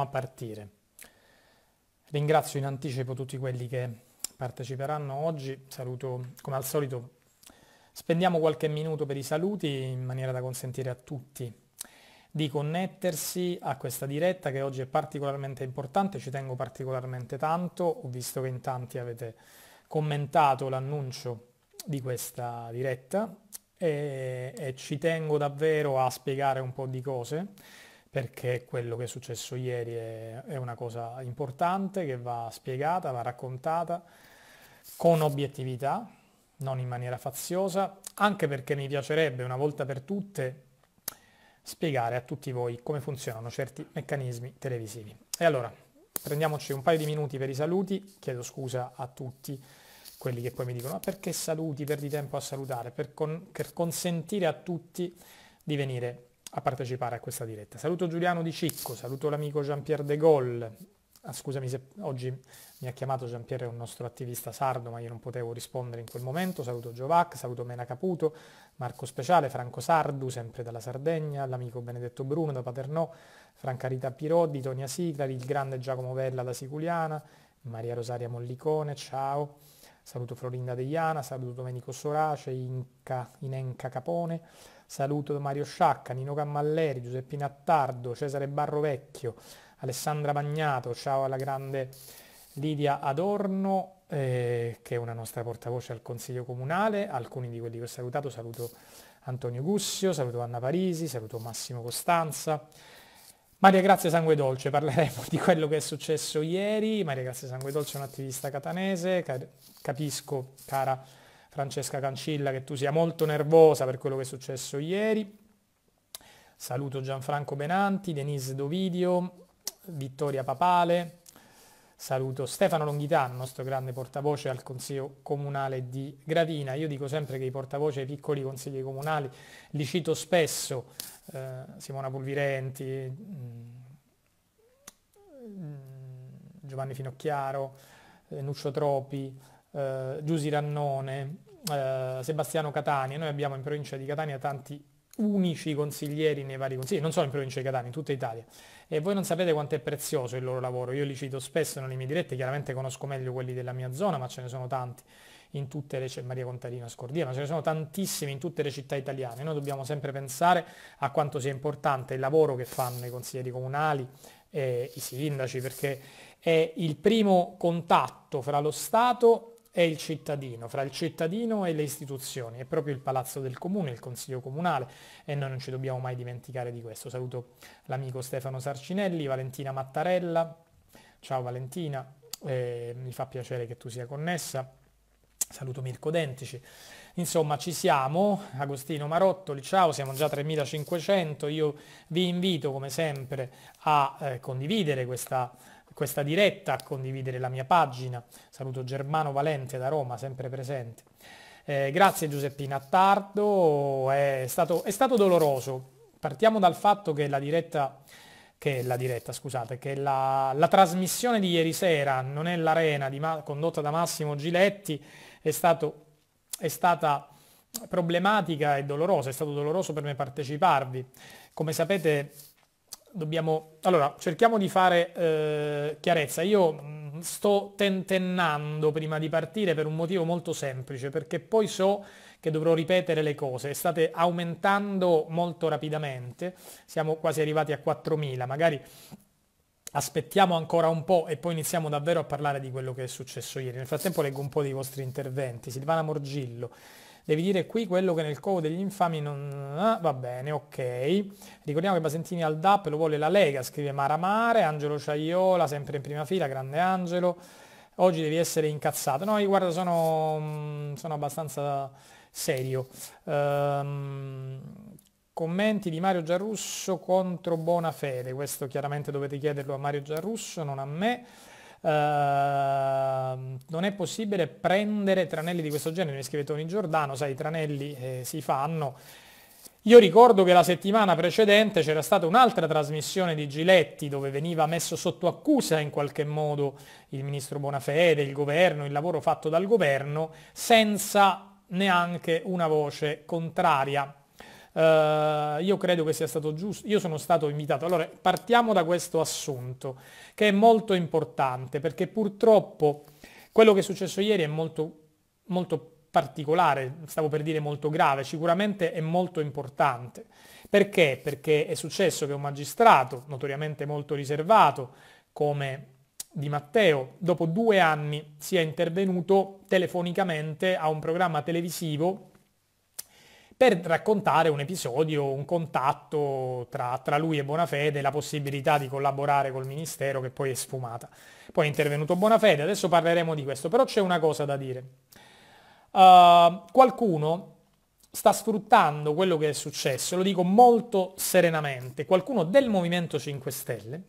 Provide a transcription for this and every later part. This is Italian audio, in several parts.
a partire. Ringrazio in anticipo tutti quelli che parteciperanno oggi, saluto come al solito, spendiamo qualche minuto per i saluti in maniera da consentire a tutti di connettersi a questa diretta che oggi è particolarmente importante, ci tengo particolarmente tanto, ho visto che in tanti avete commentato l'annuncio di questa diretta e, e, ci tengo davvero a spiegare un po' di cose perché quello che è successo ieri è, è una cosa importante che va spiegata, va raccontata con obiettività, non in maniera faziosa, anche perché mi piacerebbe una volta per tutte spiegare a tutti voi come funzionano certi meccanismi televisivi. E allora, prendiamoci un paio di minuti per i saluti, chiedo scusa a tutti quelli che poi mi dicono ma perché saluti, perdi tempo a salutare, per, con, per consentire a tutti di venire a partecipare a questa diretta. Saluto Giuliano Di Cicco, saluto l'amico Jean-Pierre De Gaulle, ah, scusami se oggi mi ha chiamato jean è un nostro attivista sardo, ma io non potevo rispondere in quel momento, saluto Giovac, saluto Mena Caputo, Marco Speciale, Franco Sardu, sempre dalla Sardegna, l'amico Benedetto Bruno da Paternò, Franca Rita Pirodi, Tonia Siclari, il grande Giacomo Vella da Siculiana, Maria Rosaria Mollicone, ciao, saluto Florinda Deiana, saluto Domenico Sorace, Inca, Inenca Capone, Saluto Mario Sciacca, Nino Cammalleri, Giuseppina Attardo, Cesare Barrovecchio, Alessandra Bagnato, ciao alla grande Lidia Adorno, eh, che è una nostra portavoce al Consiglio Comunale, alcuni di quelli che ho salutato, saluto Antonio Gussio, saluto Anna Parisi, saluto Massimo Costanza. Maria Grazia Sangue Dolce, parleremo di quello che è successo ieri. Maria Grazia Sangue Dolce è un'attivista catanese, capisco, cara Francesca Cancilla che tu sia molto nervosa per quello che è successo ieri. Saluto Gianfranco Benanti, Denise Dovidio, Vittoria Papale, saluto Stefano Longhitano, nostro grande portavoce al Consiglio Comunale di Gradina. Io dico sempre che i portavoce ai piccoli consigli comunali li cito spesso, eh, Simona Pulvirenti, mh, mm, mm, Giovanni Finocchiaro, eh, Nuccio Tropi, eh, Giusi Rannone, eh, Sebastiano Catania, noi abbiamo in provincia di Catania tanti unici consiglieri nei vari consigli, non solo in provincia di Catania, in tutta Italia. E voi non sapete quanto è prezioso il loro lavoro, io li cito spesso nelle mie dirette, chiaramente conosco meglio quelli della mia zona, ma ce ne sono tanti in tutte le città, Maria Contarina Scordia, ma ce ne sono tantissime in tutte le città italiane. Noi dobbiamo sempre pensare a quanto sia importante il lavoro che fanno i consiglieri comunali e i sindaci, perché è il primo contatto fra lo Stato è il cittadino, fra il cittadino e le istituzioni, è proprio il palazzo del comune, il consiglio comunale e noi non ci dobbiamo mai dimenticare di questo. Saluto l'amico Stefano Sarcinelli, Valentina Mattarella, ciao Valentina, eh, mi fa piacere che tu sia connessa, saluto Mirko Dentici. Insomma, ci siamo, Agostino Marottoli, ciao, siamo già 3500, io vi invito come sempre a eh, condividere questa questa diretta, a condividere la mia pagina. Saluto Germano Valente da Roma, sempre presente. Eh, grazie Giuseppina Attardo, è stato, è stato doloroso. Partiamo dal fatto che la diretta che la diretta, scusate, che la, la, trasmissione di ieri sera, non è l'arena, Ma, condotta da Massimo Giletti, è, stato, è, stata problematica e dolorosa, è stato doloroso per me parteciparvi. Come sapete dobbiamo... Allora, cerchiamo di fare eh, chiarezza. Io mm, sto tentennando prima di partire per un motivo molto semplice, perché poi so che dovrò ripetere le cose. State aumentando molto rapidamente, siamo quasi arrivati a 4.000, magari aspettiamo ancora un po' e poi iniziamo davvero a parlare di quello che è successo ieri. Nel frattempo leggo un po' dei vostri interventi. Silvana Morgillo devi dire qui quello che nel covo degli infami non... Ah, va bene, ok. Ricordiamo che Basentini al DAP lo vuole la Lega, scrive Maramare, Angelo Ciaiola, sempre in prima fila, grande Angelo. Oggi devi essere incazzato. No, io guarda, sono, mm, sono abbastanza serio. Ehm, commenti di Mario Giarrusso contro Bonafede. Questo chiaramente dovete chiederlo a Mario Giarrusso, non a me. Ehm, non è possibile prendere tranelli di questo genere, mi scrive Tony Giordano, sai i tranelli eh, si fanno. Io ricordo che la settimana precedente c'era stata un'altra trasmissione di Giletti dove veniva messo sotto accusa in qualche modo il ministro Bonafede, il governo, il lavoro fatto dal governo, senza neanche una voce contraria. Eh, io credo che sia stato giusto, io sono stato invitato. Allora, partiamo da questo assunto, che è molto importante, perché purtroppo quello che è successo ieri è molto, molto particolare, stavo per dire molto grave, sicuramente è molto importante. Perché? Perché è successo che un magistrato, notoriamente molto riservato, come di Matteo, dopo due anni si è intervenuto telefonicamente a un programma televisivo per raccontare un episodio, un contatto tra, tra lui e Bonafede la possibilità di collaborare col Ministero che poi è sfumata. Poi è intervenuto Bonafede, adesso parleremo di questo, però c'è una cosa da dire. Uh, qualcuno sta sfruttando quello che è successo, lo dico molto serenamente, qualcuno del Movimento 5 Stelle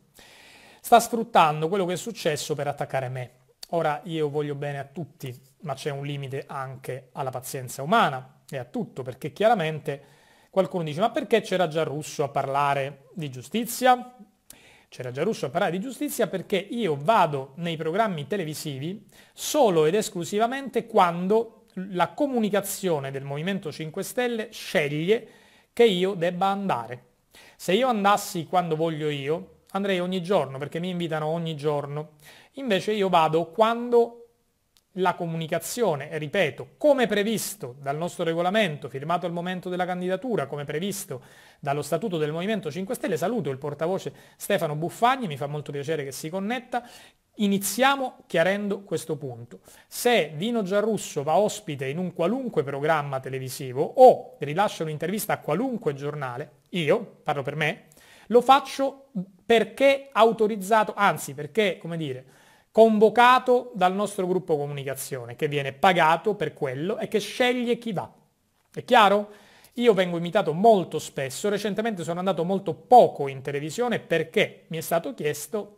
sta sfruttando quello che è successo per attaccare me. Ora io voglio bene a tutti, ma c'è un limite anche alla pazienza umana e a tutto, perché chiaramente qualcuno dice ma perché c'era già Russo a parlare di giustizia? C'era già Russo a parlare di giustizia perché io vado nei programmi televisivi solo ed esclusivamente quando la comunicazione del Movimento 5 Stelle sceglie che io debba andare. Se io andassi quando voglio io, andrei ogni giorno perché mi invitano ogni giorno. Invece io vado quando la comunicazione, ripeto, come previsto dal nostro regolamento, firmato al momento della candidatura, come previsto dallo Statuto del Movimento 5 Stelle, saluto il portavoce Stefano Buffagni, mi fa molto piacere che si connetta, Iniziamo chiarendo questo punto. Se Dino Giarrusso va ospite in un qualunque programma televisivo o rilascia un'intervista a qualunque giornale, io, parlo per me, lo faccio perché autorizzato, anzi perché, come dire, convocato dal nostro gruppo comunicazione, che viene pagato per quello e che sceglie chi va. È chiaro? Io vengo imitato molto spesso, recentemente sono andato molto poco in televisione perché mi è stato chiesto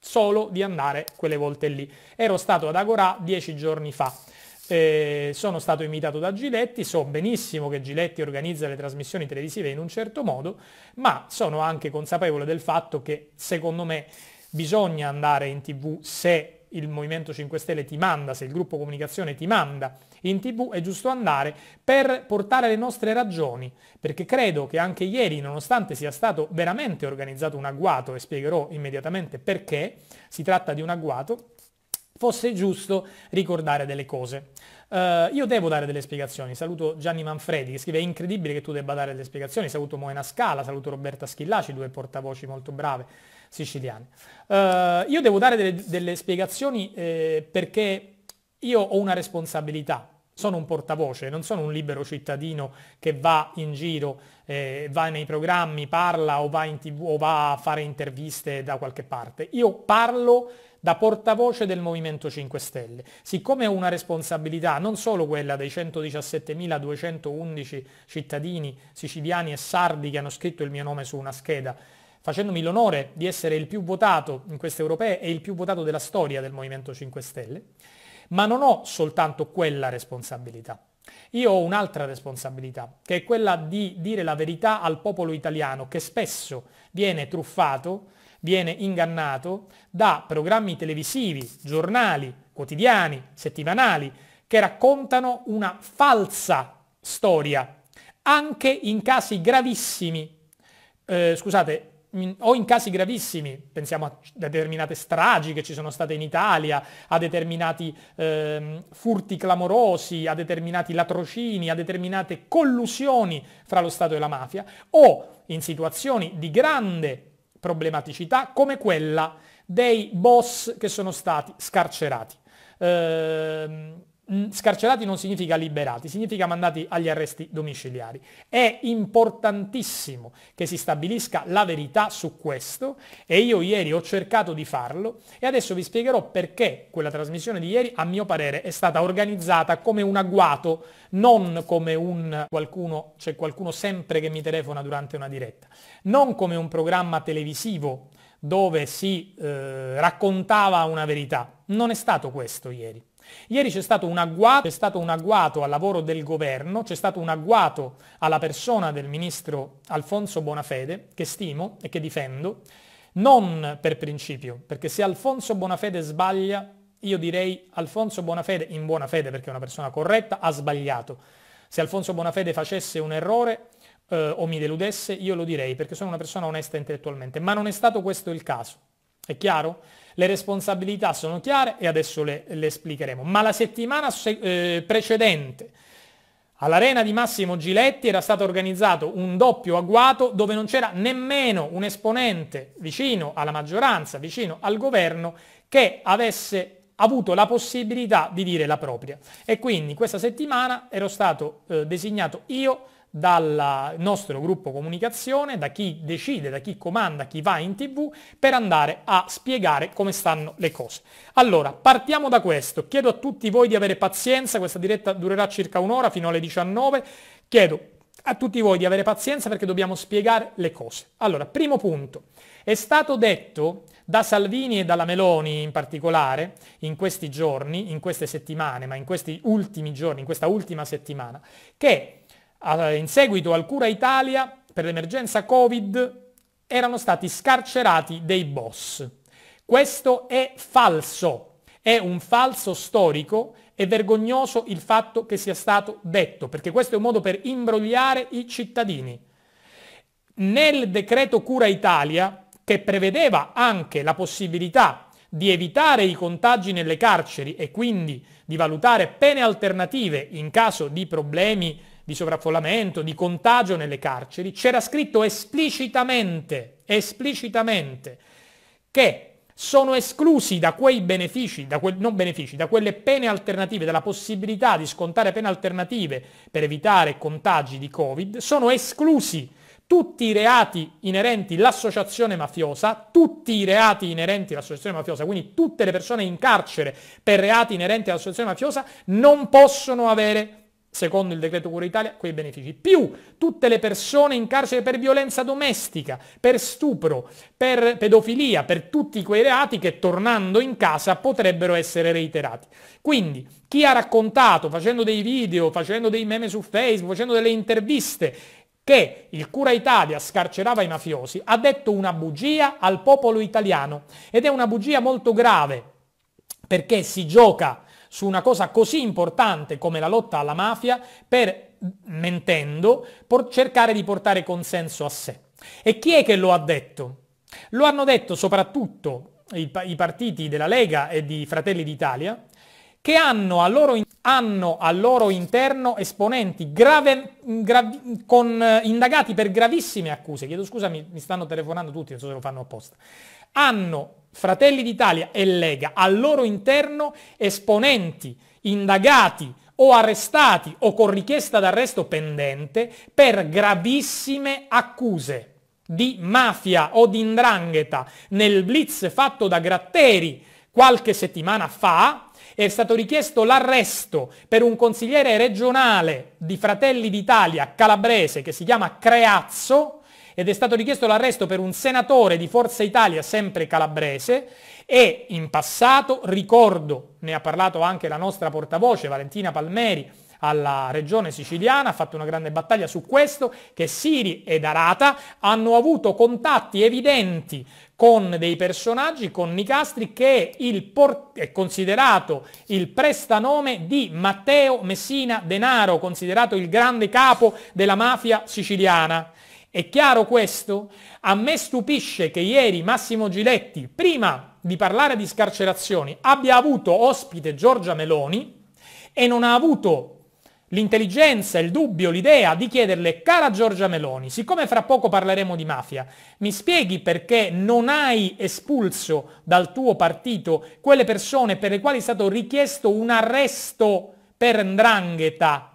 solo di andare quelle volte lì. Ero stato ad Agorà dieci giorni fa. Eh, sono stato imitato da Giletti, so benissimo che Giletti organizza le trasmissioni televisive in un certo modo, ma sono anche consapevole del fatto che secondo me bisogna andare in tv se il Movimento 5 Stelle ti manda, se il gruppo comunicazione ti manda in tv, è giusto andare per portare le nostre ragioni, perché credo che anche ieri, nonostante sia stato veramente organizzato un agguato, e spiegherò immediatamente perché si tratta di un agguato, fosse giusto ricordare delle cose. Uh, io devo dare delle spiegazioni, saluto Gianni Manfredi che scrive è incredibile che tu debba dare delle spiegazioni, saluto Moena Scala, saluto Roberta Schillaci, due portavoci molto brave siciliane. Eh, io devo dare delle, delle spiegazioni eh, perché io ho una responsabilità, sono un portavoce, non sono un libero cittadino che va in giro, eh, va nei programmi, parla o va in tv o va a fare interviste da qualche parte. Io parlo da portavoce del Movimento 5 Stelle. Siccome ho una responsabilità, non solo quella dei 117.211 cittadini siciliani e sardi che hanno scritto il mio nome su una scheda, facendomi l'onore di essere il più votato in queste europee e il più votato della storia del Movimento 5 Stelle, ma non ho soltanto quella responsabilità. Io ho un'altra responsabilità, che è quella di dire la verità al popolo italiano che spesso viene truffato, viene ingannato da programmi televisivi, giornali, quotidiani, settimanali, che raccontano una falsa storia, anche in casi gravissimi eh, scusate, o in casi gravissimi, pensiamo a determinate stragi che ci sono state in Italia, a determinati eh, furti clamorosi, a determinati latrocini, a determinate collusioni fra lo Stato e la mafia, o in situazioni di grande problematicità come quella dei boss che sono stati scarcerati. Eh, Mm, scarcerati non significa liberati, significa mandati agli arresti domiciliari. È importantissimo che si stabilisca la verità su questo e io ieri ho cercato di farlo e adesso vi spiegherò perché quella trasmissione di ieri a mio parere è stata organizzata come un agguato, non come un qualcuno, c'è cioè qualcuno sempre che mi telefona durante una diretta, non come un programma televisivo dove si eh, raccontava una verità. Non è stato questo ieri. Ieri c'è stato, agguato, c'è stato un agguato al lavoro del governo, c'è stato un agguato alla persona del ministro Alfonso Bonafede, che stimo e che difendo, non per principio, perché se Alfonso Bonafede sbaglia, io direi Alfonso Bonafede, in buona fede perché è una persona corretta, ha sbagliato. Se Alfonso Bonafede facesse un errore eh, o mi deludesse, io lo direi perché sono una persona onesta intellettualmente, ma non è stato questo il caso. È chiaro? Le responsabilità sono chiare e adesso le, le esplicheremo. Ma la settimana se- eh, precedente all'arena di Massimo Giletti era stato organizzato un doppio agguato dove non c'era nemmeno un esponente vicino alla maggioranza, vicino al governo, che avesse avuto la possibilità di dire la propria. E quindi questa settimana ero stato eh, designato io dal nostro gruppo comunicazione, da chi decide, da chi comanda, chi va in tv, per andare a spiegare come stanno le cose. Allora, partiamo da questo. Chiedo a tutti voi di avere pazienza, questa diretta durerà circa un'ora fino alle 19. Chiedo a tutti voi di avere pazienza perché dobbiamo spiegare le cose. Allora, primo punto. È stato detto da Salvini e dalla Meloni in particolare, in questi giorni, in queste settimane, ma in questi ultimi giorni, in questa ultima settimana, che in seguito al Cura Italia per l'emergenza Covid erano stati scarcerati dei boss. Questo è falso, è un falso storico, è vergognoso il fatto che sia stato detto, perché questo è un modo per imbrogliare i cittadini. Nel decreto Cura Italia, che prevedeva anche la possibilità di evitare i contagi nelle carceri e quindi di valutare pene alternative in caso di problemi di sovraffollamento, di contagio nelle carceri, c'era scritto esplicitamente, esplicitamente che sono esclusi da quei benefici, da que- non benefici, da quelle pene alternative, dalla possibilità di scontare pene alternative per evitare contagi di Covid, sono esclusi tutti i reati inerenti l'associazione mafiosa, tutti i reati inerenti l'associazione mafiosa, quindi tutte le persone in carcere per reati inerenti all'associazione mafiosa non possono avere secondo il decreto Cura Italia, quei benefici. Più tutte le persone in carcere per violenza domestica, per stupro, per pedofilia, per tutti quei reati che tornando in casa potrebbero essere reiterati. Quindi chi ha raccontato facendo dei video, facendo dei meme su Facebook, facendo delle interviste che il Cura Italia scarcerava i mafiosi, ha detto una bugia al popolo italiano ed è una bugia molto grave perché si gioca su una cosa così importante come la lotta alla mafia per, mentendo, por cercare di portare consenso a sé. E chi è che lo ha detto? Lo hanno detto soprattutto i, i partiti della Lega e di Fratelli d'Italia, che hanno al loro, in, hanno al loro interno esponenti grave, gravi, con, eh, indagati per gravissime accuse, chiedo scusa mi, mi stanno telefonando tutti, non so se lo fanno apposta, hanno Fratelli d'Italia e Lega, al loro interno esponenti, indagati o arrestati o con richiesta d'arresto pendente per gravissime accuse di mafia o di indrangheta nel blitz fatto da Gratteri qualche settimana fa è stato richiesto l'arresto per un consigliere regionale di Fratelli d'Italia calabrese che si chiama Creazzo ed è stato richiesto l'arresto per un senatore di Forza Italia, sempre calabrese, e in passato, ricordo, ne ha parlato anche la nostra portavoce Valentina Palmeri, alla regione siciliana, ha fatto una grande battaglia su questo, che Siri ed Arata hanno avuto contatti evidenti con dei personaggi, con Nicastri, che è considerato il prestanome di Matteo Messina Denaro, considerato il grande capo della mafia siciliana. È chiaro questo? A me stupisce che ieri Massimo Giletti, prima di parlare di scarcerazioni, abbia avuto ospite Giorgia Meloni e non ha avuto l'intelligenza, il dubbio, l'idea di chiederle, cara Giorgia Meloni, siccome fra poco parleremo di mafia, mi spieghi perché non hai espulso dal tuo partito quelle persone per le quali è stato richiesto un arresto per ndrangheta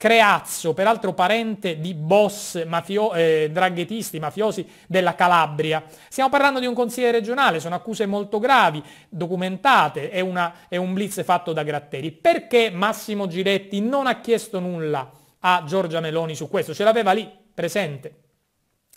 Creazzo, peraltro parente di boss mafio- eh, draghettisti, mafiosi della Calabria. Stiamo parlando di un consigliere regionale, sono accuse molto gravi, documentate, è, una, è un blitz fatto da Gratteri. Perché Massimo Giretti non ha chiesto nulla a Giorgia Meloni su questo? Ce l'aveva lì, presente.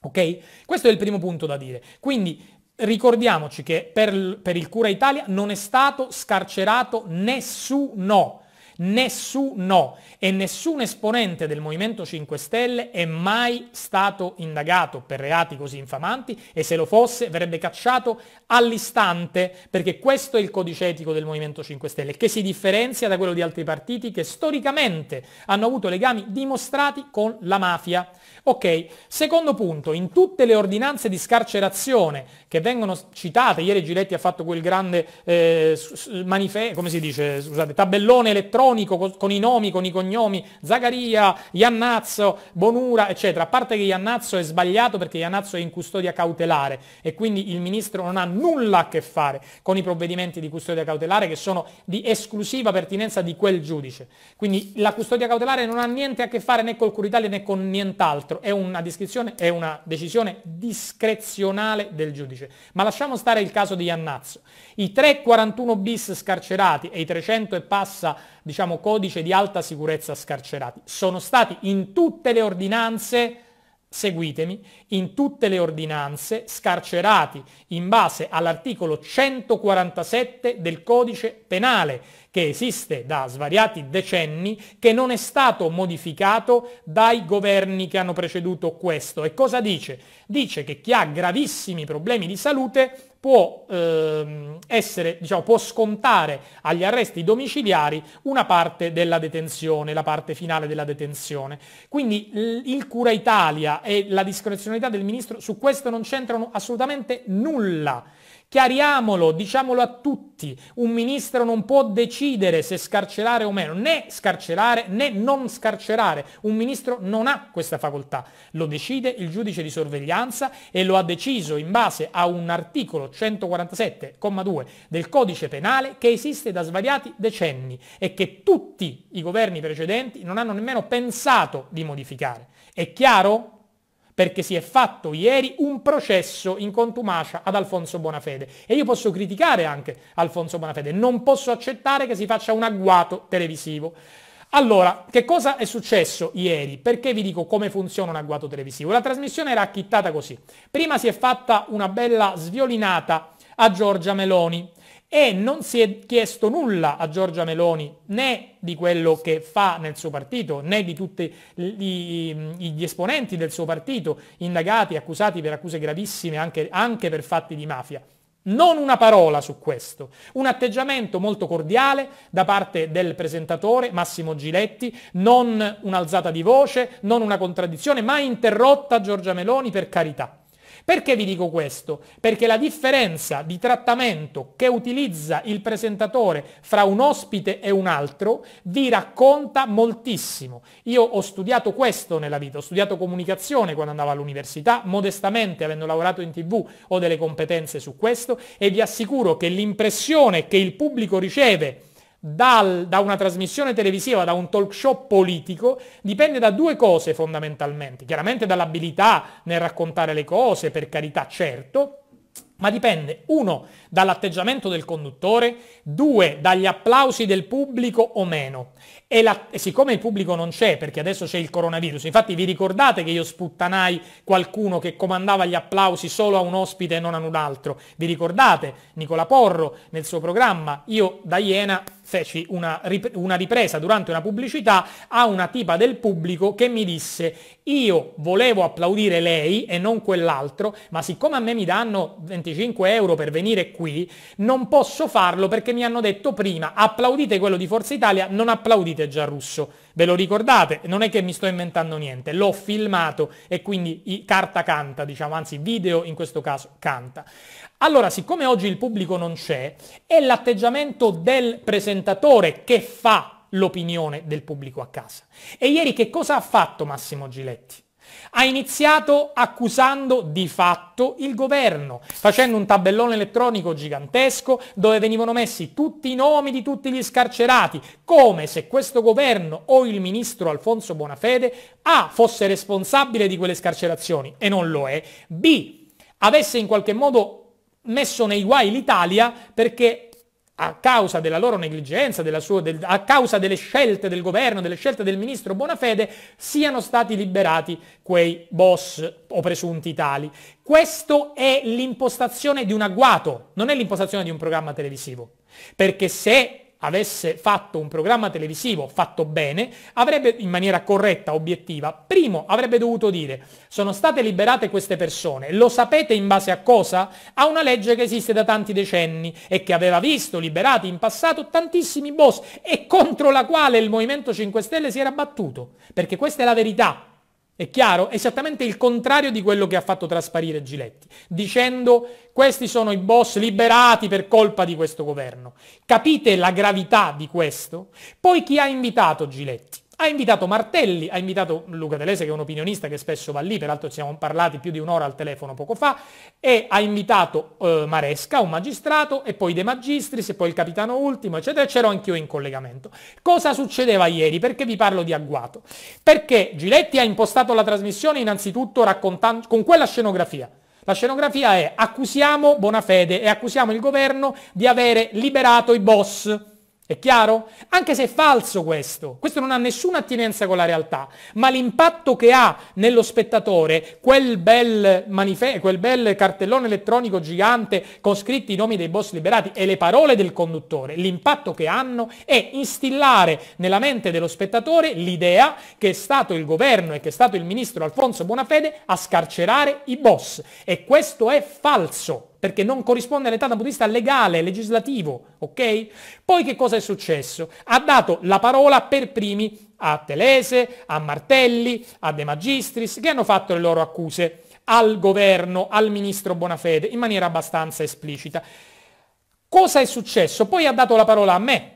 Ok? Questo è il primo punto da dire. Quindi ricordiamoci che per, per il Cura Italia non è stato scarcerato nessuno. Nessuno e nessun esponente del Movimento 5 Stelle è mai stato indagato per reati così infamanti e se lo fosse verrebbe cacciato all'istante perché questo è il codice etico del Movimento 5 Stelle che si differenzia da quello di altri partiti che storicamente hanno avuto legami dimostrati con la mafia. Ok, secondo punto, in tutte le ordinanze di scarcerazione che vengono citate, ieri Giletti ha fatto quel grande eh, manife- come si dice, scusate, tabellone elettronico Veronico con, i nomi, con i cognomi, Zagaria, Iannazzo, Bonura, eccetera. A parte che Iannazzo è sbagliato perché Iannazzo è in custodia cautelare e quindi il ministro non ha nulla a che fare con i provvedimenti di custodia cautelare che sono di esclusiva pertinenza di quel giudice. Quindi la custodia cautelare non ha niente a che fare né col Curitalia né con nient'altro, è una, descrizione, è una decisione discrezionale del giudice. Ma lasciamo stare il caso di Iannazzo. I 341 bis scarcerati e i 300 e passa di diciamo, codice di alta sicurezza scarcerati. Sono stati in tutte le ordinanze, seguitemi, in tutte le ordinanze scarcerati in base all'articolo 147 del codice penale che esiste da svariati decenni, che non è stato modificato dai governi che hanno preceduto questo. E cosa dice? Dice che chi ha gravissimi problemi di salute può, ehm, essere, diciamo, può scontare agli arresti domiciliari una parte della detenzione, la parte finale della detenzione. Quindi il Cura Italia e la discrezionalità del ministro su questo non c'entrano assolutamente nulla. Chiariamolo, diciamolo a tutti, un ministro non può decidere se scarcerare o meno, né scarcerare né non scarcerare, un ministro non ha questa facoltà, lo decide il giudice di sorveglianza e lo ha deciso in base a un articolo 147,2 del codice penale che esiste da svariati decenni e che tutti i governi precedenti non hanno nemmeno pensato di modificare. È chiaro? perché si è fatto ieri un processo in contumacia ad Alfonso Bonafede e io posso criticare anche Alfonso Bonafede, non posso accettare che si faccia un agguato televisivo. Allora, che cosa è successo ieri? Perché vi dico come funziona un agguato televisivo? La trasmissione era acchittata così. Prima si è fatta una bella sviolinata a Giorgia Meloni e non si è chiesto nulla a Giorgia Meloni né di quello che fa nel suo partito, né di tutti gli, esponenti del suo partito indagati, accusati per accuse gravissime anche, anche per fatti di mafia. Non una parola su questo, un atteggiamento molto cordiale da parte del presentatore Massimo Giletti, non un'alzata di voce, non una contraddizione, ma interrotta Giorgia Meloni per carità. Perché vi dico questo? Perché la differenza di trattamento che utilizza il presentatore fra un ospite e un altro vi racconta moltissimo. Io ho studiato questo nella vita, ho studiato comunicazione quando andavo all'università, modestamente avendo lavorato in tv ho delle competenze su questo e vi assicuro che l'impressione che il pubblico riceve dal, da una trasmissione televisiva, da un talk show politico, dipende da due cose fondamentalmente. Chiaramente dall'abilità nel raccontare le cose, per carità, certo, ma dipende, uno, dall'atteggiamento del conduttore, due, dagli applausi del pubblico o meno. E, la, e, siccome il pubblico non c'è, perché adesso c'è il coronavirus, infatti vi ricordate che io sputtanai qualcuno che comandava gli applausi solo a un ospite e non a un altro? Vi ricordate? Nicola Porro nel suo programma, io da Iena feci una, rip- una ripresa durante una pubblicità a una tipa del pubblico che mi disse io volevo applaudire lei e non quell'altro, ma siccome a me mi danno 25 euro per venire qui, non posso farlo perché mi hanno detto prima applaudite quello di Forza Italia, non applaudite Giarrusso. Ve lo ricordate? Non è che mi sto inventando niente, l'ho filmato e quindi carta canta, diciamo, anzi video in questo caso canta. Allora, siccome oggi il pubblico non c'è, è l'atteggiamento del presentatore che fa l'opinione del pubblico a casa. E ieri che cosa ha fatto Massimo Giletti? Ha iniziato accusando di fatto il governo, facendo un tabellone elettronico gigantesco dove venivano messi tutti i nomi di tutti gli scarcerati, come se questo governo o il ministro Alfonso Bonafede A fosse responsabile di quelle scarcerazioni e non lo è, B avesse in qualche modo messo nei guai l'Italia perché a causa della loro negligenza, della sua, del, a causa delle scelte del governo, delle scelte del ministro Bonafede, siano stati liberati quei boss o presunti tali. Questa è l'impostazione di un agguato, non è l'impostazione di un programma televisivo. Perché se avesse fatto un programma televisivo fatto bene, avrebbe in maniera corretta, obiettiva, primo avrebbe dovuto dire sono state liberate queste persone, lo sapete in base a cosa? A una legge che esiste da tanti decenni e che aveva visto liberati in passato tantissimi boss e contro la quale il Movimento 5 Stelle si era battuto, perché questa è la verità. È chiaro? Esattamente il contrario di quello che ha fatto trasparire Giletti, dicendo questi sono i boss liberati per colpa di questo governo. Capite la gravità di questo? Poi chi ha invitato Giletti? Ha invitato Martelli, ha invitato Luca Telese che è un opinionista che spesso va lì, peraltro ci siamo parlati più di un'ora al telefono poco fa, e ha invitato eh, Maresca, un magistrato, e poi De Magistris, e poi il capitano ultimo, eccetera, c'ero anch'io in collegamento. Cosa succedeva ieri? Perché vi parlo di agguato? Perché Giletti ha impostato la trasmissione innanzitutto raccontando, con quella scenografia, la scenografia è accusiamo Bonafede e accusiamo il governo di avere liberato i boss. È chiaro? Anche se è falso questo, questo non ha nessuna attinenza con la realtà, ma l'impatto che ha nello spettatore quel bel, quel bel cartellone elettronico gigante con scritti i nomi dei boss liberati e le parole del conduttore, l'impatto che hanno è instillare nella mente dello spettatore l'idea che è stato il governo e che è stato il ministro Alfonso Bonafede a scarcerare i boss. E questo è falso perché non corrisponde all'età dal punto di vista legale, legislativo, ok? Poi che cosa è successo? Ha dato la parola per primi a Telese, a Martelli, a De Magistris, che hanno fatto le loro accuse al governo, al ministro Bonafede, in maniera abbastanza esplicita. Cosa è successo? Poi ha dato la parola a me,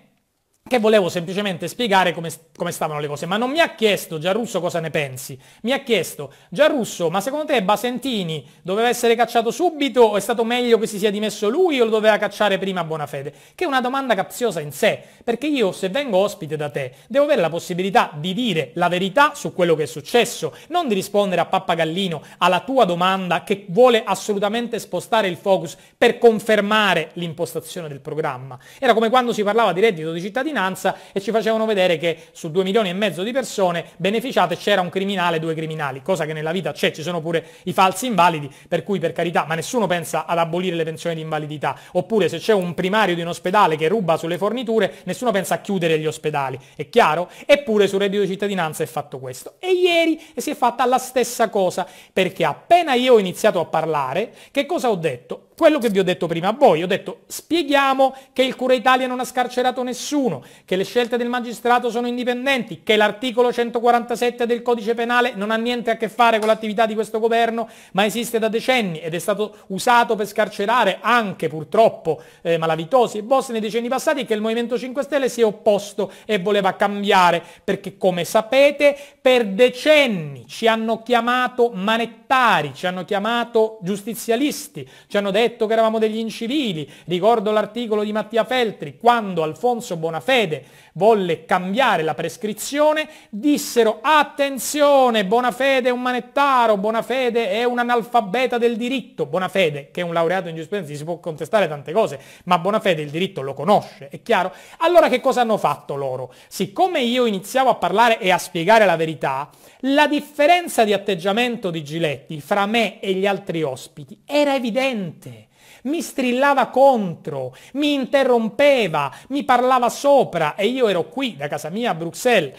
che volevo semplicemente spiegare come, come, stavano le cose, ma non mi ha chiesto Giarrusso cosa ne pensi, mi ha chiesto Giarrusso ma secondo te Basentini doveva essere cacciato subito o è stato meglio che si sia dimesso lui o lo doveva cacciare prima a buona fede? Che è una domanda capziosa in sé, perché io se vengo ospite da te devo avere la possibilità di dire la verità su quello che è successo, non di rispondere a pappagallino alla tua domanda che vuole assolutamente spostare il focus per confermare l'impostazione del programma. Era come quando si parlava di reddito di cittadinanza cittadinanza e ci facevano vedere che su 2 milioni e mezzo di persone beneficiate c'era un criminale e due criminali, cosa che nella vita c'è, ci sono pure i falsi invalidi, per cui per carità, ma nessuno pensa ad abolire le pensioni di invalidità, oppure se c'è un primario di un ospedale che ruba sulle forniture, nessuno pensa a chiudere gli ospedali, è chiaro? Eppure sul reddito di cittadinanza è fatto questo. E ieri si è fatta la stessa cosa, perché appena io ho iniziato a parlare, che cosa ho detto? quello che vi ho detto prima a voi, ho detto spieghiamo che il Cura Italia non ha scarcerato nessuno, che le scelte del magistrato sono indipendenti, che l'articolo 147 del codice penale non ha niente a che fare con l'attività di questo governo, ma esiste da decenni ed è stato usato per scarcerare anche purtroppo eh, malavitosi e boss nei decenni passati e che il Movimento 5 Stelle si è opposto e voleva cambiare, perché come sapete per decenni ci hanno chiamato manettari, ci hanno chiamato giustizialisti, ci hanno detto detto che eravamo degli incivili, ricordo l'articolo di Mattia Feltri, quando Alfonso Bonafede volle cambiare la prescrizione, dissero attenzione, Bonafede è un manettaro, Bonafede è un analfabeta del diritto, Bonafede che è un laureato in giurisprudenza si può contestare tante cose, ma Bonafede il diritto lo conosce, è chiaro? Allora che cosa hanno fatto loro? Siccome io iniziavo a parlare e a spiegare la verità, la differenza di atteggiamento di Giletti fra me e gli altri ospiti era evidente mi strillava contro, mi interrompeva, mi parlava sopra e io ero qui da casa mia a Bruxelles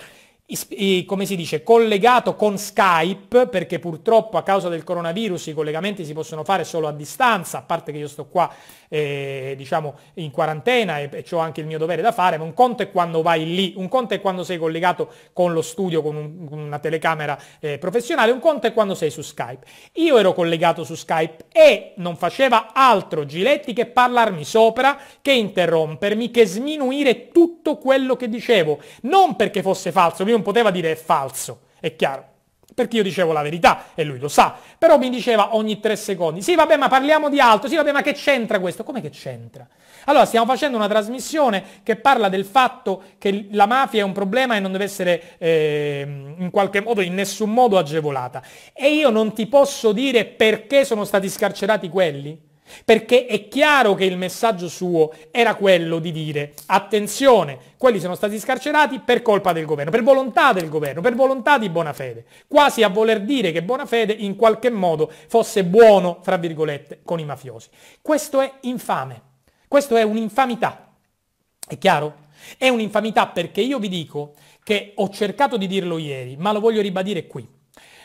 come si dice, collegato con Skype, perché purtroppo a causa del coronavirus i collegamenti si possono fare solo a distanza, a parte che io sto qua eh, diciamo in quarantena e, e ho anche il mio dovere da fare, ma un conto è quando vai lì, un conto è quando sei collegato con lo studio, con, un, con una telecamera eh, professionale, un conto è quando sei su Skype. Io ero collegato su Skype e non faceva altro Giletti che parlarmi sopra, che interrompermi, che sminuire tutto quello che dicevo, non perché fosse falso, non poteva dire è falso, è chiaro. Perché io dicevo la verità e lui lo sa. Però mi diceva ogni tre secondi, sì vabbè ma parliamo di altro, sì vabbè ma che c'entra questo? Come che c'entra? Allora stiamo facendo una trasmissione che parla del fatto che la mafia è un problema e non deve essere eh, in qualche modo, in nessun modo agevolata. E io non ti posso dire perché sono stati scarcerati quelli? Perché è chiaro che il messaggio suo era quello di dire attenzione, quelli sono stati scarcerati per colpa del governo, per volontà del governo, per volontà di Bonafede, quasi a voler dire che Bonafede in qualche modo fosse buono, fra virgolette, con i mafiosi. Questo è infame, questo è un'infamità, è chiaro? È un'infamità perché io vi dico che ho cercato di dirlo ieri, ma lo voglio ribadire qui.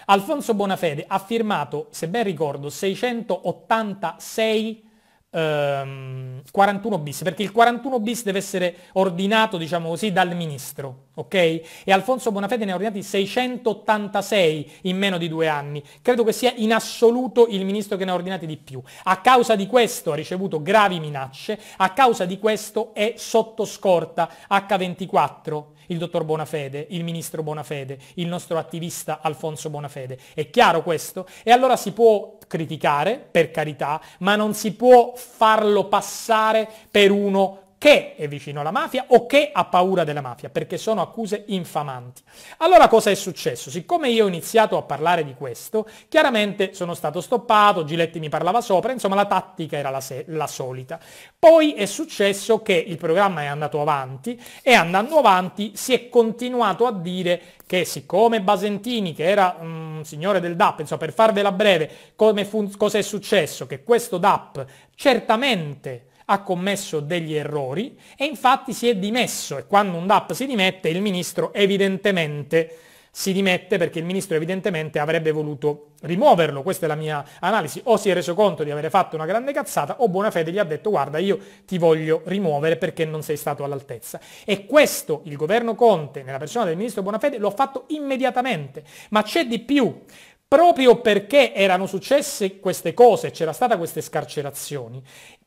Alfonso Bonafede ha firmato, se ben ricordo, 686 ehm, 41 bis, perché il 41 bis deve essere ordinato, diciamo così, dal ministro, ok? E Alfonso Bonafede ne ha ordinati 686 in meno di due anni. Credo che sia in assoluto il ministro che ne ha ordinati di più. A causa di questo ha ricevuto gravi minacce, a causa di questo è sotto scorta H24 il dottor Bonafede, il ministro Bonafede, il nostro attivista Alfonso Bonafede. È chiaro questo? E allora si può criticare, per carità, ma non si può farlo passare per uno che è vicino alla mafia o che ha paura della mafia, perché sono accuse infamanti. Allora cosa è successo? Siccome io ho iniziato a parlare di questo, chiaramente sono stato stoppato, Giletti mi parlava sopra, insomma la tattica era la, la solita. Poi è successo che il programma è andato avanti e andando avanti si è continuato a dire che siccome Basentini, che era un mm, signore del DAP, insomma per farvela breve, cosa è successo? Che questo DAP certamente ha commesso degli errori e infatti si è dimesso e quando un DAP si dimette il ministro evidentemente si dimette perché il ministro evidentemente avrebbe voluto rimuoverlo, questa è la mia analisi, o si è reso conto di avere fatto una grande cazzata o buona fede gli ha detto guarda io ti voglio rimuovere perché non sei stato all'altezza. E questo il governo Conte, nella persona del ministro Bonafede, lo ha fatto immediatamente, ma c'è di più. Proprio perché erano successe queste cose, c'era stata queste scarcerazioni,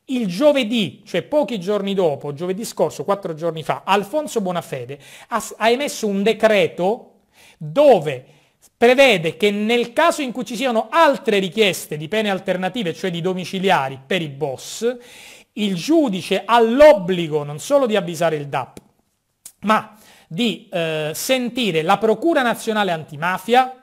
il giovedì, cioè pochi giorni dopo, giovedì scorso, quattro giorni fa, Alfonso Bonafede ha, ha emesso un decreto dove prevede che nel caso in cui ci siano altre richieste di pene alternative, cioè di domiciliari per i boss, il giudice ha l'obbligo non solo di avvisare il DAP, ma di eh, sentire la Procura Nazionale Antimafia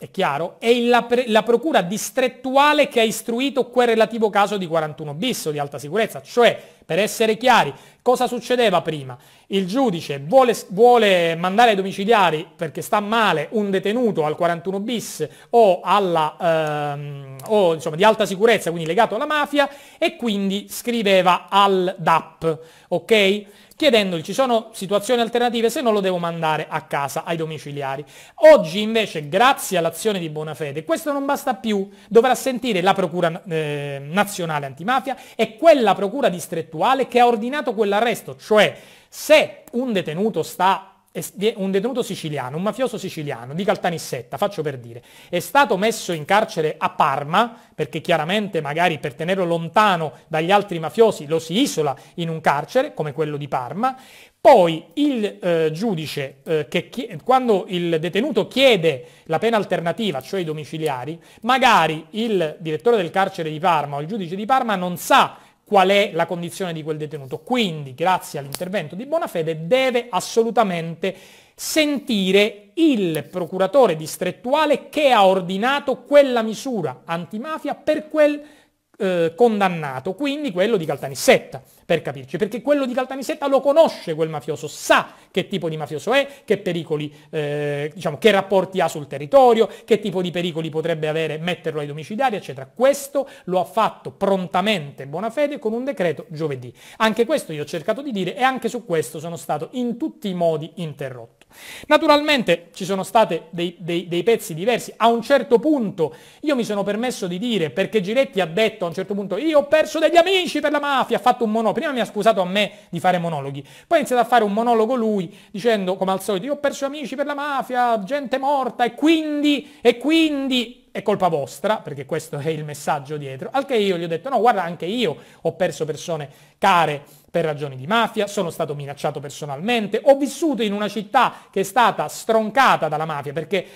è chiaro, è la, la, procura distrettuale che ha istruito quel relativo caso di 41 bis o di alta sicurezza. Cioè, per essere chiari, cosa succedeva prima? Il giudice vuole, vuole mandare ai domiciliari perché sta male un detenuto al 41 bis o, alla, ehm, o insomma, di alta sicurezza, quindi legato alla mafia, e quindi scriveva al DAP, ok? chiedendogli ci sono situazioni alternative se non lo devo mandare a casa ai domiciliari. Oggi invece grazie all'azione di Bonafede questo non basta più, dovrà sentire la Procura eh, Nazionale Antimafia e quella Procura distrettuale che ha ordinato quell'arresto, cioè se un detenuto sta un detenuto siciliano, un mafioso siciliano di Caltanissetta, faccio per dire, è stato messo in carcere a Parma, perché chiaramente magari per tenerlo lontano dagli altri mafiosi lo si isola in un carcere, come quello di Parma, poi il eh, giudice, eh, che quando il detenuto chiede la pena alternativa, cioè i domiciliari, magari il direttore del carcere di Parma o il giudice di Parma non sa qual è la condizione di quel detenuto. Quindi, grazie all'intervento di Bonafede, deve assolutamente sentire il procuratore distrettuale che ha ordinato quella misura antimafia per quel eh, condannato, quindi quello di Caltanissetta, per capirci, perché quello di Caltanissetta lo conosce quel mafioso, sa che tipo di mafioso è, che pericoli, eh, diciamo, che rapporti ha sul territorio, che tipo di pericoli potrebbe avere metterlo ai domiciliari, eccetera. Questo lo ha fatto prontamente Bonafede con un decreto giovedì. Anche questo io ho cercato di dire e anche su questo sono stato in tutti i modi interrotto. Naturalmente ci sono stati dei, dei, dei, pezzi diversi. A un certo punto io mi sono permesso di dire, perché Giretti ha detto a un certo punto io ho perso degli amici per la mafia, ha fatto un monologo. Prima mi ha scusato a me di fare monologhi. Poi ha iniziato a fare un monologo lui dicendo come al solito io ho perso amici per la mafia, gente morta e quindi, e quindi è colpa vostra, perché questo è il messaggio dietro, al che io gli ho detto no, guarda, anche io ho perso persone care per ragioni di mafia, sono stato minacciato personalmente, ho vissuto in una città che è stata stroncata dalla mafia, perché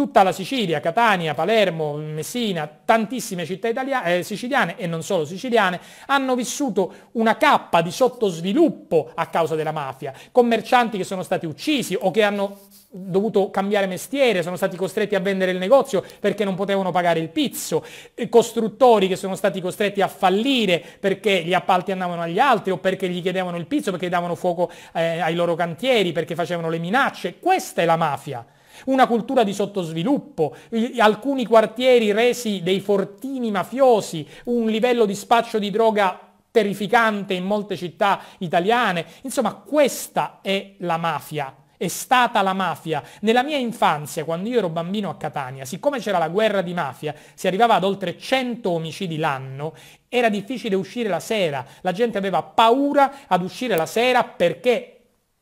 tutta la Sicilia, Catania, Palermo, Messina, tantissime città italiane, eh, siciliane e non solo siciliane, hanno vissuto una cappa di sottosviluppo a causa della mafia, commercianti che sono stati uccisi o che hanno dovuto cambiare mestiere, sono stati costretti a vendere il negozio perché non potevano pagare il pizzo, eh, costruttori che sono stati costretti a fallire perché gli appalti andavano agli altri o perché gli chiedevano il pizzo, perché davano fuoco eh, ai loro cantieri, perché facevano le minacce. Questa è la mafia una cultura di sottosviluppo, alcuni quartieri resi dei fortini mafiosi, un livello di spaccio di droga terrificante in molte città italiane. Insomma, questa è la mafia è stata la mafia. Nella mia infanzia, quando io ero bambino a Catania, siccome c'era la guerra di mafia, si arrivava ad oltre 100 omicidi l'anno, era difficile uscire la sera, la gente aveva paura ad uscire la sera perché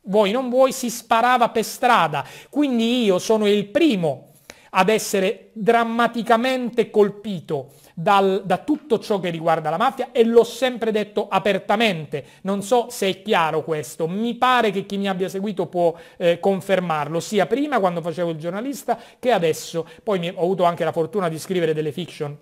vuoi non vuoi, si sparava per strada. Quindi io sono il primo ad essere drammaticamente colpito dal, da tutto ciò che riguarda la mafia e l'ho sempre detto apertamente. Non so se è chiaro questo, mi pare che chi mi abbia seguito può eh, confermarlo, sia prima quando facevo il giornalista che adesso. Poi mi, ho avuto anche la fortuna di scrivere delle fiction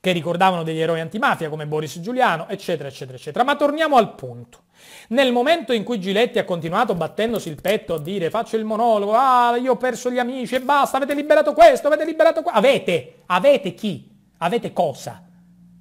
che ricordavano degli eroi antimafia come Boris Giuliano, eccetera, eccetera, eccetera. Ma torniamo al punto. Nel momento in cui Giletti ha continuato battendosi il petto a dire faccio il monologo, ah, io ho perso gli amici e basta, avete liberato questo, avete liberato questo. Avete, avete chi? Avete cosa?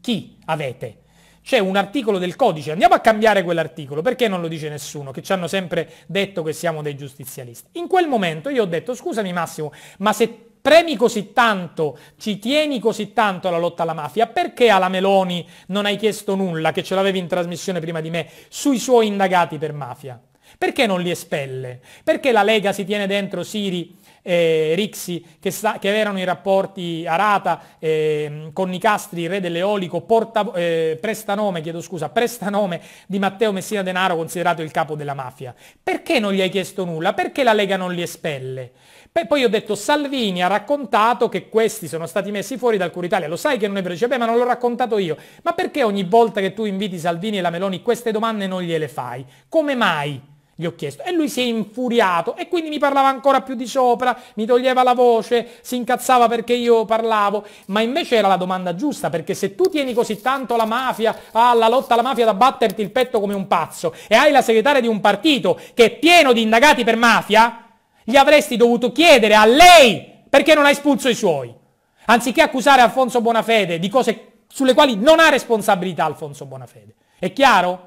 Chi avete? c'è un articolo del codice, andiamo a cambiare quell'articolo, perché non lo dice nessuno, che ci hanno sempre detto che siamo dei giustizialisti. In quel momento io ho detto, scusami Massimo, ma se premi così tanto, ci tieni così tanto alla lotta alla mafia, perché alla Meloni non hai chiesto nulla, che ce l'avevi in trasmissione prima di me, sui suoi indagati per mafia? Perché non li espelle? Perché la Lega si tiene dentro Siri eh, Rixi che, sa, che, erano i rapporti Arata eh, con Nicastri, re dell'Eolico, porta, eh, prestanome, chiedo scusa, prestanome di Matteo Messina Denaro considerato il capo della mafia. Perché non gli hai chiesto nulla? Perché la Lega non li espelle? Beh, poi ho detto Salvini ha raccontato che questi sono stati messi fuori dal Curitalia, lo sai che non è vero, dice beh ma non l'ho raccontato io, ma perché ogni volta che tu inviti Salvini e la Meloni queste domande non gliele fai? Come mai? gli ho chiesto e lui si è infuriato e quindi mi parlava ancora più di sopra, mi toglieva la voce, si incazzava perché io parlavo, ma invece era la domanda giusta perché se tu tieni così tanto la mafia, ah, la lotta alla mafia da batterti il petto come un pazzo e hai la segretaria di un partito che è pieno di indagati per mafia, gli avresti dovuto chiedere a lei perché non ha espulso i suoi. Anziché accusare Alfonso Bonafede di cose sulle quali non ha responsabilità Alfonso Bonafede. È chiaro?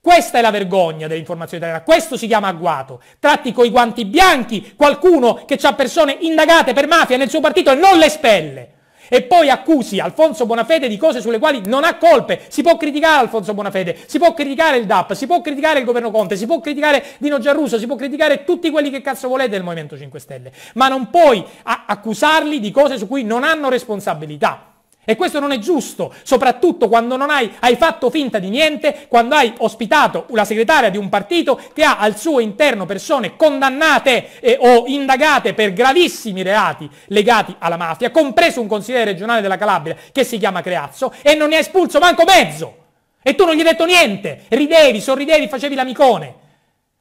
Questa è la vergogna dell'informazione italiana, questo si chiama agguato. Tratti coi guanti bianchi qualcuno che ha persone indagate per mafia nel suo partito e non le spelle. E poi accusi Alfonso Bonafede di cose sulle quali non ha colpe. Si può criticare Alfonso Bonafede, si può criticare il DAP, si può criticare il governo Conte, si può criticare Dino Gianruso, si può criticare tutti quelli che cazzo volete del Movimento 5 Stelle, ma non puoi accusarli di cose su cui non hanno responsabilità. E questo non è giusto, soprattutto quando non hai, hai, fatto finta di niente, quando hai ospitato la segretaria di un partito che ha al suo interno persone condannate eh, o indagate per gravissimi reati legati alla mafia, compreso un consigliere regionale della Calabria che si chiama Creazzo, e non ne hai espulso manco mezzo. E tu non gli hai detto niente, ridevi, sorridevi, facevi l'amicone.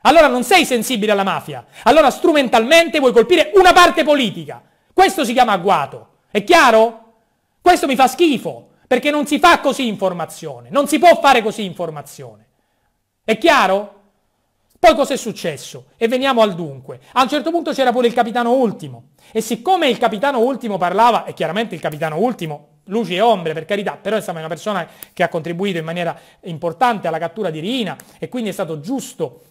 Allora non sei sensibile alla mafia, allora strumentalmente vuoi colpire una parte politica. Questo si chiama agguato. È chiaro? Questo mi fa schifo, perché non si fa così informazione, non si può fare così informazione. È chiaro? Poi cos'è successo? E veniamo al dunque. A un certo punto c'era pure il capitano ultimo. E siccome il capitano ultimo parlava, e chiaramente il capitano ultimo, luci e ombre per carità, però insomma è una persona che ha contribuito in maniera importante alla cattura di Rina e quindi è stato giusto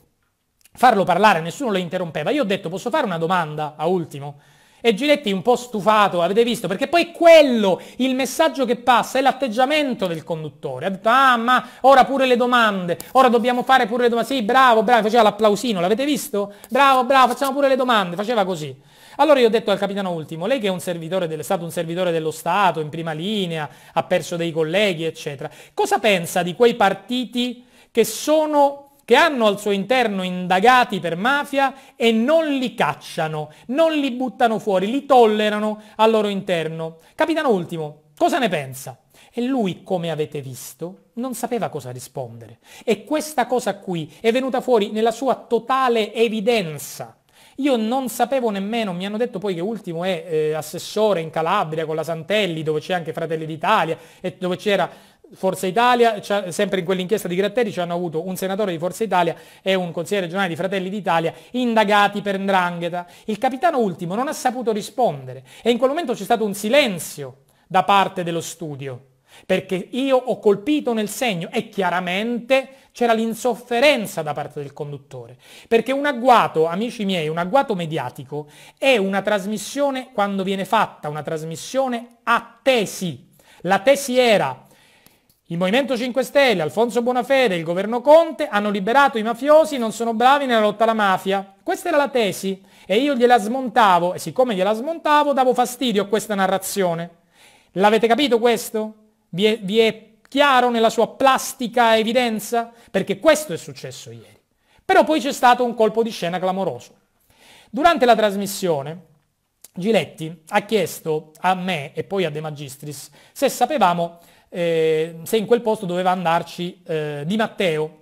farlo parlare, nessuno lo interrompeva. Io ho detto, posso fare una domanda a ultimo? E Giletti un po' stufato, avete visto? Perché poi quello il messaggio che passa, è l'atteggiamento del conduttore. Ha detto, ah ma ora pure le domande, ora dobbiamo fare pure le domande. Sì, bravo, bravo, faceva l'applausino, l'avete visto? Bravo, bravo, facciamo pure le domande, faceva così. Allora io ho detto al capitano Ultimo, lei che è, un del, è stato un servitore dello Stato, in prima linea, ha perso dei colleghi, eccetera, cosa pensa di quei partiti che sono che hanno al suo interno indagati per mafia e non li cacciano, non li buttano fuori, li tollerano al loro interno. Capitano Ultimo, cosa ne pensa? E lui, come avete visto, non sapeva cosa rispondere. E questa cosa qui è venuta fuori nella sua totale evidenza. Io non sapevo nemmeno, mi hanno detto poi che Ultimo è eh, assessore in Calabria con la Santelli, dove c'è anche Fratelli d'Italia e dove c'era Forza Italia, sempre in quell'inchiesta di Gratteri, ci hanno avuto un senatore di Forza Italia e un consigliere regionale di Fratelli d'Italia indagati per Ndrangheta. Il capitano ultimo non ha saputo rispondere e in quel momento c'è stato un silenzio da parte dello studio perché io ho colpito nel segno e chiaramente c'era l'insofferenza da parte del conduttore, perché un agguato, amici miei, un agguato mediatico è una trasmissione quando viene fatta, una trasmissione a tesi. La tesi era il Movimento 5 Stelle, Alfonso Bonafede e il governo Conte hanno liberato i mafiosi e non sono bravi nella lotta alla mafia. Questa era la tesi e io gliela smontavo e siccome gliela smontavo davo fastidio a questa narrazione. L'avete capito questo? Vi è, vi è chiaro nella sua plastica evidenza? Perché questo è successo ieri. Però poi c'è stato un colpo di scena clamoroso. Durante la trasmissione Giletti ha chiesto a me e poi a De Magistris se sapevamo eh, se in quel posto doveva andarci eh, Di Matteo.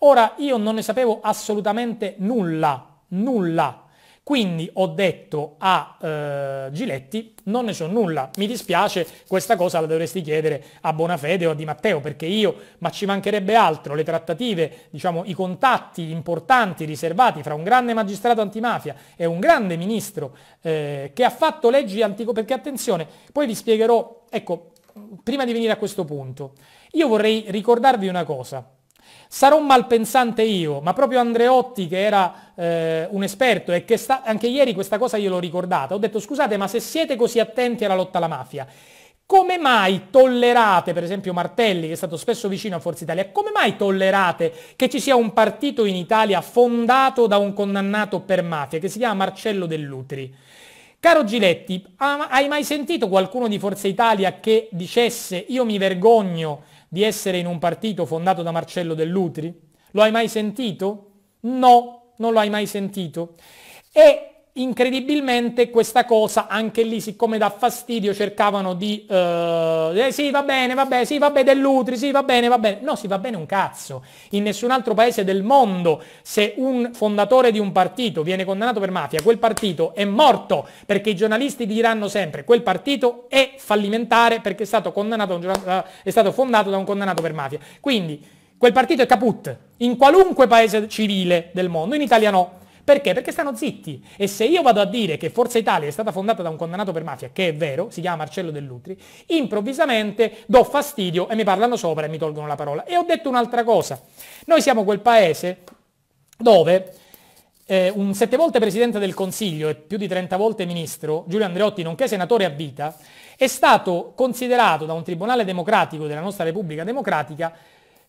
Ora io non ne sapevo assolutamente nulla, nulla. Quindi ho detto a eh, Giletti, non ne so nulla, mi dispiace, questa cosa la dovresti chiedere a Bonafede o a Di Matteo, perché io, ma ci mancherebbe altro, le trattative, diciamo, i contatti importanti, riservati fra un grande magistrato antimafia e un grande ministro eh, che ha fatto leggi antico, perché attenzione, poi vi spiegherò, ecco, prima di venire a questo punto, io vorrei ricordarvi una cosa. Sarò un malpensante io, ma proprio Andreotti che era eh, un esperto e che sta, anche ieri questa cosa gliel'ho ricordata, ho detto scusate ma se siete così attenti alla lotta alla mafia, come mai tollerate, per esempio Martelli che è stato spesso vicino a Forza Italia, come mai tollerate che ci sia un partito in Italia fondato da un condannato per mafia che si chiama Marcello Dell'Utri? Caro Giletti, hai mai sentito qualcuno di Forza Italia che dicesse io mi vergogno di essere in un partito fondato da Marcello Dell'Utri? Lo hai mai sentito? No, non lo hai mai sentito. E incredibilmente questa cosa anche lì siccome dà fastidio cercavano di eh, eh sì va bene va bene sì va bene dell'utri sì va bene va bene no si sì, va bene un cazzo in nessun altro paese del mondo se un fondatore di un partito viene condannato per mafia quel partito è morto perché i giornalisti diranno sempre quel partito è fallimentare perché è stato, condannato eh, è stato fondato da un condannato per mafia quindi quel partito è caput in qualunque paese civile del mondo in Italia no perché? Perché stanno zitti. E se io vado a dire che Forza Italia è stata fondata da un condannato per mafia, che è vero, si chiama Marcello Dell'Utri, improvvisamente do fastidio e mi parlano sopra e mi tolgono la parola. E ho detto un'altra cosa. Noi siamo quel paese dove eh, un sette volte presidente del Consiglio e più di 30 volte ministro, Giulio Andreotti, nonché senatore a vita, è stato considerato da un tribunale democratico della nostra Repubblica Democratica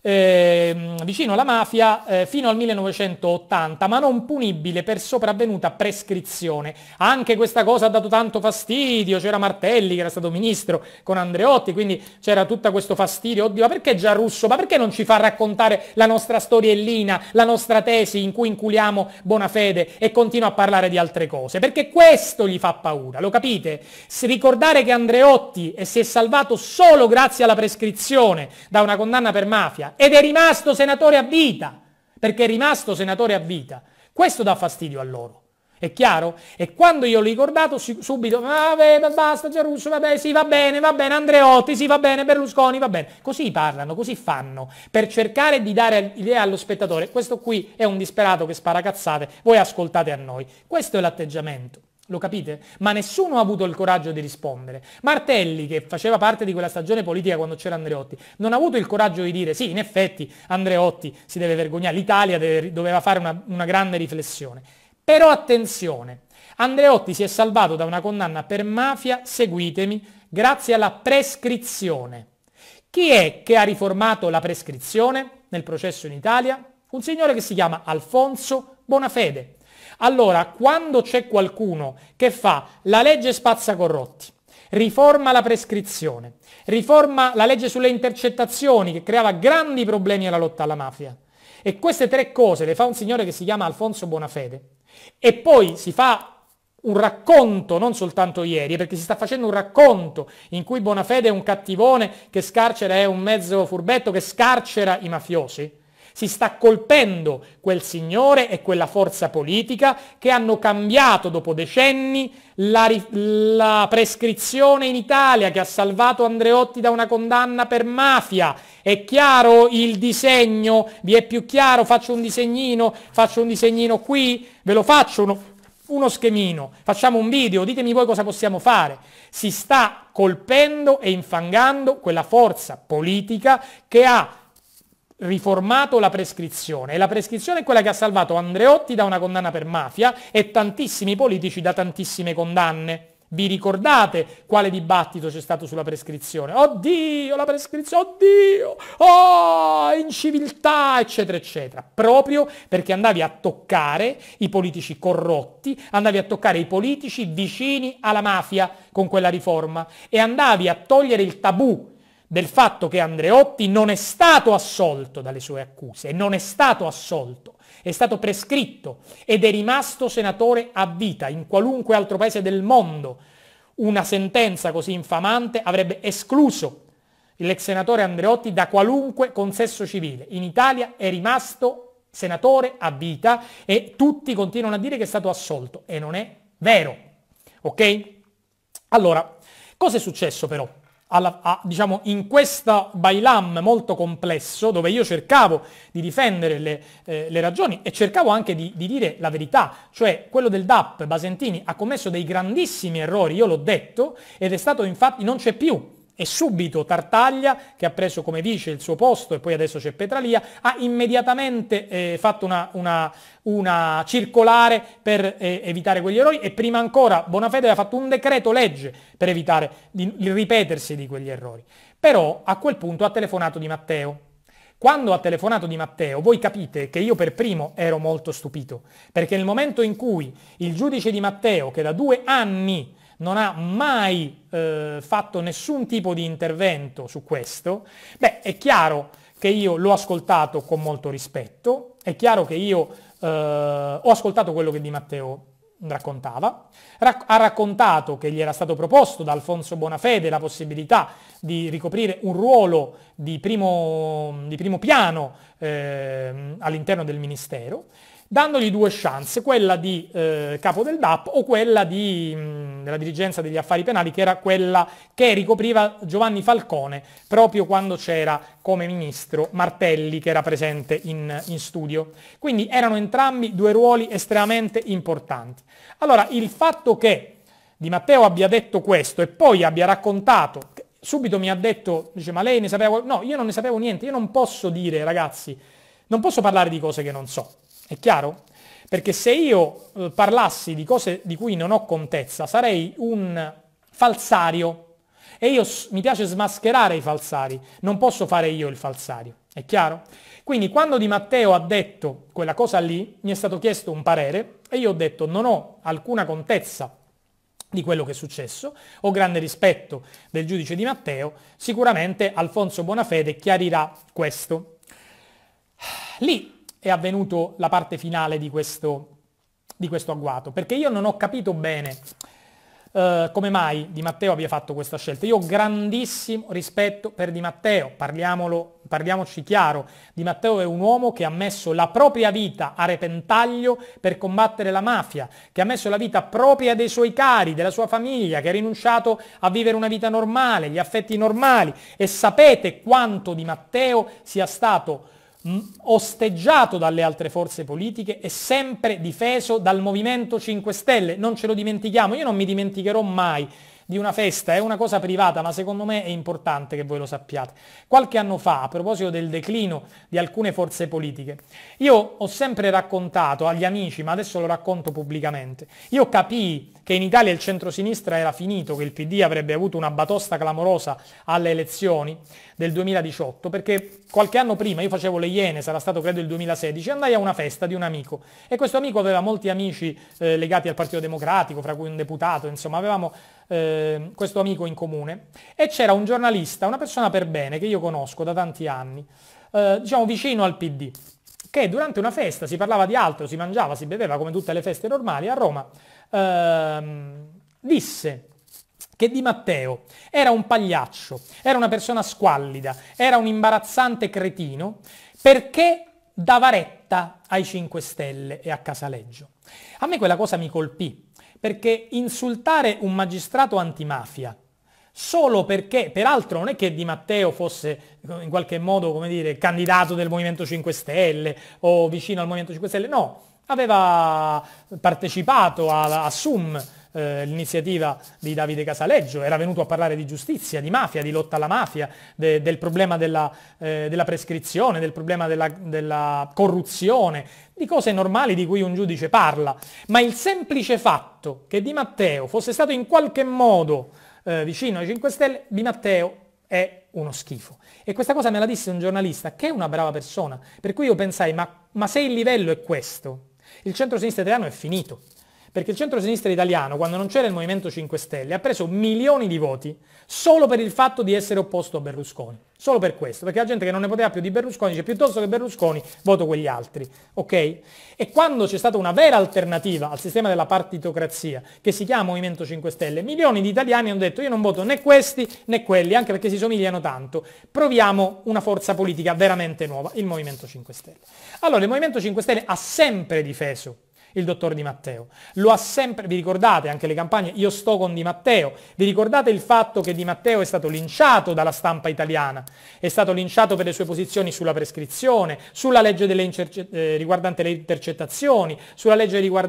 eh, vicino alla mafia eh, fino al 1980, ma non punibile per sopravvenuta prescrizione. Anche questa cosa ha dato tanto fastidio, c'era Martelli che era stato ministro con Andreotti, quindi c'era tutto questo fastidio, oddio, ma perché già russo? ma perché non ci fa raccontare la nostra storiellina, la nostra tesi in cui inculiamo buona fede e continua a parlare di altre cose? Perché questo gli fa paura, lo capite? Se ricordare che Andreotti eh, si è salvato solo grazie alla prescrizione da una condanna per mafia ed è rimasto senatore a vita, perché è rimasto senatore a vita. Questo dà fastidio a loro. È chiaro? E quando io l'ho ricordato subito, vabbè, basta Gerusso, vabbè, sì, va bene, va bene, Andreotti, sì, va bene, Berlusconi, va bene. Così parlano, così fanno, per cercare di dare idea allo spettatore. Questo qui è un disperato che spara cazzate, voi ascoltate a noi. Questo è l'atteggiamento. Lo capite? Ma nessuno ha avuto il coraggio di rispondere. Martelli, che faceva parte di quella stagione politica quando c'era Andreotti, non ha avuto il coraggio di dire sì, in effetti Andreotti si deve vergognare, l'Italia deve, doveva fare una, una grande riflessione. Però attenzione, Andreotti si è salvato da una condanna per mafia, seguitemi, grazie alla prescrizione. Chi è che ha riformato la prescrizione nel processo in Italia? Un signore che si chiama Alfonso Bonafede, allora, quando c'è qualcuno che fa la legge spazza corrotti, riforma la prescrizione, riforma la legge sulle intercettazioni che creava grandi problemi alla lotta alla mafia, e queste tre cose le fa un signore che si chiama Alfonso Bonafede, e poi si fa un racconto, non soltanto ieri, perché si sta facendo un racconto in cui Bonafede è un cattivone che scarcera, è un mezzo furbetto che scarcera i mafiosi, si sta colpendo quel signore e quella forza politica che hanno cambiato dopo decenni la, la prescrizione in Italia che ha salvato Andreotti da una condanna per mafia. È chiaro il disegno? Vi è più chiaro? Faccio un disegnino, faccio un disegnino qui, ve lo faccio uno, uno schemino, facciamo un video, ditemi voi cosa possiamo fare. Si sta colpendo e infangando quella forza politica che ha riformato la prescrizione e la prescrizione è quella che ha salvato Andreotti da una condanna per mafia e tantissimi politici da tantissime condanne. Vi ricordate quale dibattito c'è stato sulla prescrizione? Oddio, la prescrizione, oddio, oh, inciviltà, eccetera, eccetera. Proprio perché andavi a toccare i politici corrotti, andavi a toccare i politici vicini alla mafia con quella riforma e andavi a togliere il tabù del fatto che Andreotti non è stato assolto dalle sue accuse, non è stato assolto, è stato prescritto ed è rimasto senatore a vita. In qualunque altro paese del mondo una sentenza così infamante avrebbe escluso l'ex senatore Andreotti da qualunque consesso civile. In Italia è rimasto senatore a vita e tutti continuano a dire che è stato assolto e non è vero. Ok? Allora, cosa è successo però? alla, a, diciamo, in questo bailam molto complesso, dove io cercavo di difendere le, eh, le ragioni e cercavo anche di, di, dire la verità, cioè quello del DAP Basentini ha commesso dei grandissimi errori, io l'ho detto, ed è stato infatti, non c'è più e subito Tartaglia, che ha preso come vice il suo posto e poi adesso c'è Petralia, ha immediatamente eh, fatto una, una, una, circolare per eh, evitare quegli errori e prima ancora Bonafede ha fatto un decreto legge per evitare di, il ripetersi di quegli errori. Però a quel punto ha telefonato Di Matteo. Quando ha telefonato Di Matteo, voi capite che io per primo ero molto stupito, perché nel momento in cui il giudice Di Matteo, che da due anni non ha mai eh, fatto nessun tipo di intervento su questo, beh, è chiaro che io l'ho ascoltato con molto rispetto, è chiaro che io eh, ho ascoltato quello che Di Matteo raccontava, rac- ha raccontato che gli era stato proposto da Alfonso Bonafede la possibilità di ricoprire un ruolo di primo, di primo piano eh, all'interno del Ministero dandogli due chance, quella di eh, capo del DAP o quella di, mh, mm, della dirigenza degli affari penali, che era quella che ricopriva Giovanni Falcone proprio quando c'era come ministro Martelli che era presente in, in studio. Quindi erano entrambi due ruoli estremamente importanti. Allora, il fatto che Di Matteo abbia detto questo e poi abbia raccontato subito mi ha detto, dice ma lei ne sapeva, no io non ne sapevo niente, io non posso dire ragazzi, non posso parlare di cose che non so. È chiaro? Perché se io eh, parlassi di cose di cui non ho contezza, sarei un falsario. E io mi piace smascherare i falsari, non posso fare io il falsario. È chiaro? Quindi quando Di Matteo ha detto quella cosa lì, mi è stato chiesto un parere e io ho detto non ho alcuna contezza di quello che è successo, ho grande rispetto del giudice Di Matteo, sicuramente Alfonso Bonafede chiarirà questo. Lì è avvenuto la parte finale di questo, di questo agguato, perché io non ho capito bene Uh, come mai Di Matteo abbia fatto questa scelta. Io ho grandissimo rispetto per Di Matteo, Parliamolo, parliamoci chiaro, Di Matteo è un uomo che ha messo la propria vita a repentaglio per combattere la mafia, che ha messo la vita propria dei suoi cari, della sua famiglia, che ha rinunciato a vivere una vita normale, gli affetti normali e sapete quanto Di Matteo sia stato mh, mm, osteggiato dalle altre forze politiche e sempre difeso dal Movimento 5 Stelle. Non ce lo dimentichiamo, io non mi dimenticherò mai di una festa, è una cosa privata, ma secondo me è importante che voi lo sappiate. Qualche anno fa, a proposito del declino di alcune forze politiche, io ho sempre raccontato agli amici, ma adesso lo racconto pubblicamente, io capii che in Italia il centrosinistra era finito, che il PD avrebbe avuto una batosta clamorosa alle elezioni del 2018, perché qualche anno prima io facevo le Iene, sarà stato credo il 2016, andai a una festa di un amico e questo amico aveva molti amici eh, legati al Partito Democratico, fra cui un deputato, insomma avevamo eh, questo amico in comune, e c'era un giornalista, una persona per bene che io conosco da tanti anni, eh, diciamo vicino al PD, che durante una festa si parlava di altro, si mangiava, si beveva come tutte le feste normali a Roma, ehm, disse che Di Matteo era un pagliaccio, era una persona squallida, era un imbarazzante cretino, perché dava retta ai 5 Stelle e a Casaleggio. A me quella cosa mi colpì, perché insultare un magistrato antimafia solo perché, peraltro non è che Di Matteo fosse in qualche modo, come dire, candidato del Movimento 5 Stelle o vicino al Movimento 5 Stelle, no, aveva partecipato a, a SUM, eh, l'iniziativa di Davide Casaleggio, era venuto a parlare di giustizia, di mafia, di lotta alla mafia, de, del problema della, eh, della, prescrizione, del problema della, della corruzione, di cose normali di cui un giudice parla, ma il semplice fatto che Di Matteo fosse stato in qualche modo eh, vicino ai 5 Stelle, Di Matteo è uno schifo. E questa cosa me la disse un giornalista, che è una brava persona, per cui io pensai, ma, ma se il livello è questo, il centro-sinistra italiano è finito. Perché il centro-sinistra italiano, quando non c'era il Movimento 5 Stelle, ha preso milioni di voti solo per il fatto di essere opposto a Berlusconi. Solo per questo, perché la gente che non ne poteva più di Berlusconi dice piuttosto che Berlusconi voto quegli altri. Ok? E quando c'è stata una vera alternativa al sistema della partitocrazia, che si chiama Movimento 5 Stelle, milioni di italiani hanno detto io non voto né questi né quelli, anche perché si somigliano tanto. Proviamo una forza politica veramente nuova, il Movimento 5 Stelle. Allora, il Movimento 5 Stelle ha sempre difeso il dottor Di Matteo. Lo ha sempre, vi ricordate anche le campagne, io sto con Di Matteo, vi ricordate il fatto che Di Matteo è stato linciato dalla stampa italiana, è stato linciato per le sue posizioni sulla prescrizione, sulla legge eh, riguardante le intercettazioni, sulla legge riguardante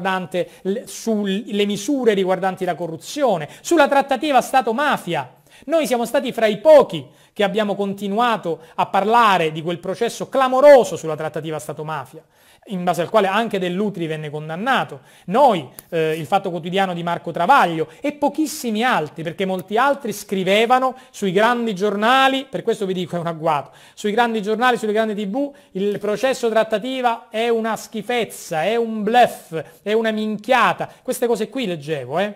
sulle misure riguardanti la corruzione, sulla trattativa Stato-mafia. Noi siamo stati fra i pochi che abbiamo continuato a parlare di quel processo clamoroso sulla trattativa Stato-mafia in base al quale anche Dell'Utri venne condannato, noi, eh, il Fatto Quotidiano di Marco Travaglio e pochissimi altri, perché molti altri scrivevano sui grandi giornali, per questo vi dico è un agguato, sui grandi giornali, sulle grandi tv, il processo trattativa è una schifezza, è un bluff, è una minchiata, queste cose qui leggevo, eh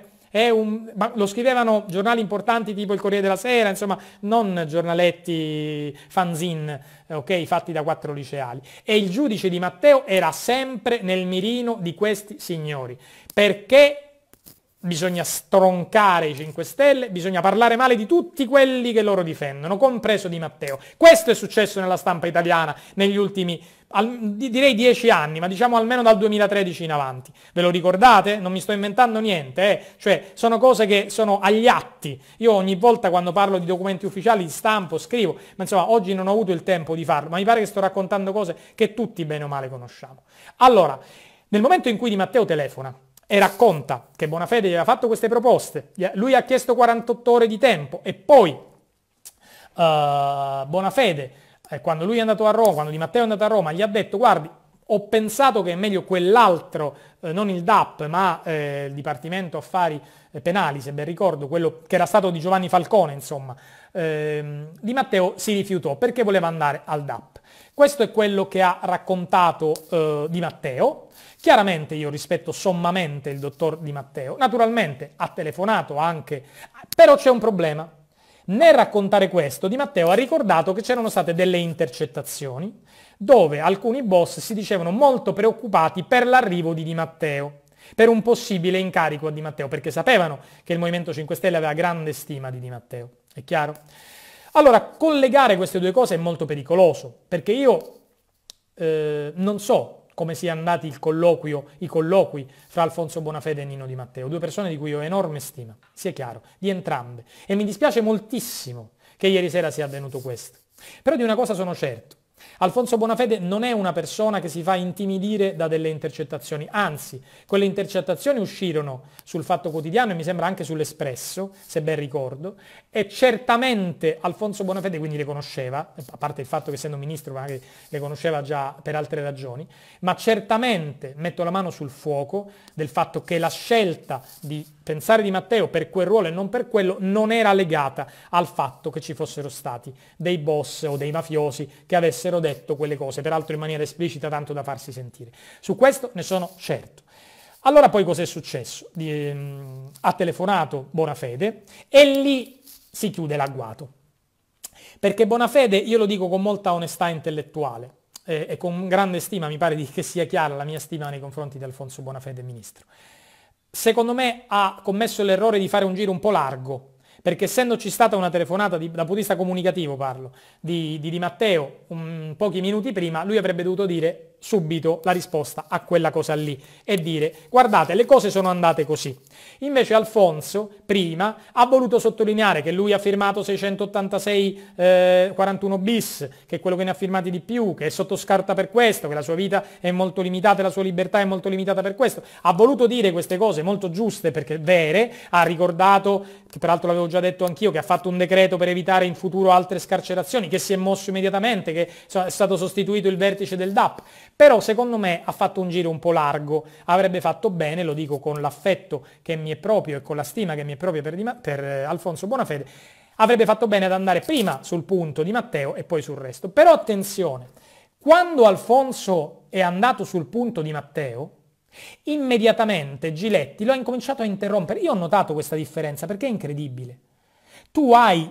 un, lo scrivevano giornali importanti tipo il Corriere della Sera, insomma non giornaletti fanzine, okay, fatti da quattro liceali. E il giudice di Matteo era sempre nel mirino di questi signori, perché bisogna stroncare i 5 Stelle, bisogna parlare male di tutti quelli che loro difendono, compreso di Matteo. Questo è successo nella stampa italiana negli ultimi al, direi 10 anni, ma diciamo almeno dal 2013 in avanti. Ve lo ricordate? Non mi sto inventando niente, eh? cioè sono cose che sono agli atti. Io ogni volta quando parlo di documenti ufficiali stampo, scrivo, ma insomma oggi non ho avuto il tempo di farlo, ma mi pare che sto raccontando cose che tutti bene o male conosciamo. Allora, nel momento in cui Di Matteo telefona e racconta che Bonafede gli aveva fatto queste proposte, lui ha chiesto 48 ore di tempo e poi uh, Bonafede eh, quando lui è andato a Roma, quando Di Matteo è andato a Roma, gli ha detto guardi, ho pensato che è meglio quell'altro, eh, non il DAP, ma eh, il Dipartimento Affari eh, Penali, se ben ricordo, quello che era stato di Giovanni Falcone, insomma. Ehm, di Matteo si rifiutò perché voleva andare al DAP. Questo è quello che ha raccontato eh, Di Matteo. Chiaramente io rispetto sommamente il dottor Di Matteo. Naturalmente ha telefonato anche, però c'è un problema. Nel raccontare questo, Di Matteo ha ricordato che c'erano state delle intercettazioni dove alcuni boss si dicevano molto preoccupati per l'arrivo di Di Matteo, per un possibile incarico a Di Matteo, perché sapevano che il Movimento 5 Stelle aveva grande stima di Di Matteo. È chiaro? Allora, collegare queste due cose è molto pericoloso, perché io eh, non so come siano andati il colloquio, i colloqui fra Alfonso Bonafede e Nino Di Matteo, due persone di cui ho enorme stima, sia chiaro, di entrambe. E mi dispiace moltissimo che ieri sera sia avvenuto questo. Però di una cosa sono certo, Alfonso Bonafede non è una persona che si fa intimidire da delle intercettazioni, anzi quelle intercettazioni uscirono sul Fatto Quotidiano e mi sembra anche sull'Espresso, se ben ricordo, e certamente Alfonso Bonafede quindi le conosceva, a parte il fatto che essendo ministro magari le conosceva già per altre ragioni, ma certamente metto la mano sul fuoco del fatto che la scelta di pensare di Matteo per quel ruolo e non per quello non era legata al fatto che ci fossero stati dei boss o dei mafiosi che avessero detto quelle cose, peraltro in maniera esplicita tanto da farsi sentire. Su questo ne sono certo. Allora poi cos'è successo? Ehm, ha telefonato Bonafede e lì si chiude l'agguato. Perché Bonafede, io lo dico con molta onestà intellettuale eh, e con grande stima, mi pare che sia chiara la mia stima nei confronti di Alfonso Bonafede, ministro secondo me ha commesso l'errore di fare un giro un po' largo, perché essendoci stata una telefonata di, da putista comunicativo parlo, di, di, di Matteo un, pochi minuti prima, lui avrebbe dovuto dire subito la risposta a quella cosa lì e dire guardate le cose sono andate così. Invece Alfonso prima ha voluto sottolineare che lui ha firmato 686 eh, 41 bis, che è quello che ne ha firmati di più, che è sotto scarta per questo, che la sua vita è molto limitata, la sua libertà è molto limitata per questo. Ha voluto dire queste cose molto giuste perché vere, ha ricordato, che peraltro l'avevo già detto anch'io, che ha fatto un decreto per evitare in futuro altre scarcerazioni, che si è mosso immediatamente, che è stato sostituito il vertice del DAP però secondo me ha fatto un giro un po' largo, avrebbe fatto bene, lo dico con l'affetto che mi è proprio e con la stima che mi è proprio per, Dima, per eh, Alfonso Bonafede, avrebbe fatto bene ad andare prima sul punto di Matteo e poi sul resto. Però attenzione, quando Alfonso è andato sul punto di Matteo, immediatamente Giletti lo ha incominciato a interrompere. Io ho notato questa differenza perché è incredibile. Tu hai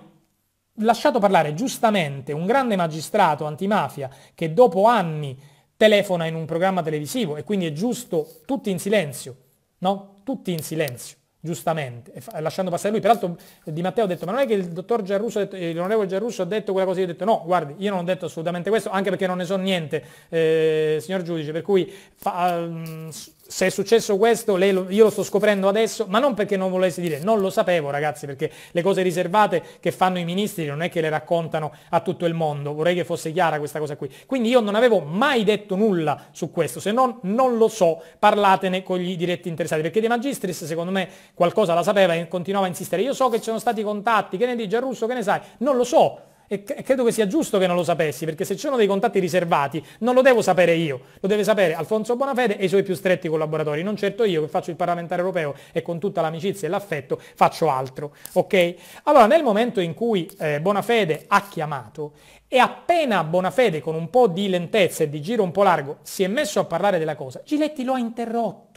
lasciato parlare giustamente un grande magistrato antimafia che dopo anni telefona in un programma televisivo e quindi è giusto tutti in silenzio, no? Tutti in silenzio, giustamente, lasciando passare lui. Peraltro Di Matteo ha detto, ma non è che il dottor Giarrusso, l'onorevole Giarrusso ha detto quella cosa, io ho detto no, guardi, io non ho detto assolutamente questo, anche perché non ne so niente, eh, signor giudice, per cui fa, um, se è successo questo, lo, io lo sto scoprendo adesso, ma non perché non volessi dire, non lo sapevo ragazzi, perché le cose riservate che fanno i ministri non è che le raccontano a tutto il mondo, vorrei che fosse chiara questa cosa qui. Quindi io non avevo mai detto nulla su questo, se non non lo so, parlatene con gli diretti interessati, perché De Magistris secondo me qualcosa la sapeva e continuava a insistere, io so che ci sono stati contatti, che ne dice Russo, che ne sai, non lo so, e credo che sia giusto che non lo sapessi, perché se ci sono dei contatti riservati non lo devo sapere io, lo deve sapere Alfonso Bonafede e i suoi più stretti collaboratori, non certo io che faccio il parlamentare europeo e con tutta l'amicizia e l'affetto faccio altro. Okay? Allora nel momento in cui eh, Bonafede ha chiamato e appena Bonafede con un po' di lentezza e di giro un po' largo si è messo a parlare della cosa, Giletti lo ha interrotto.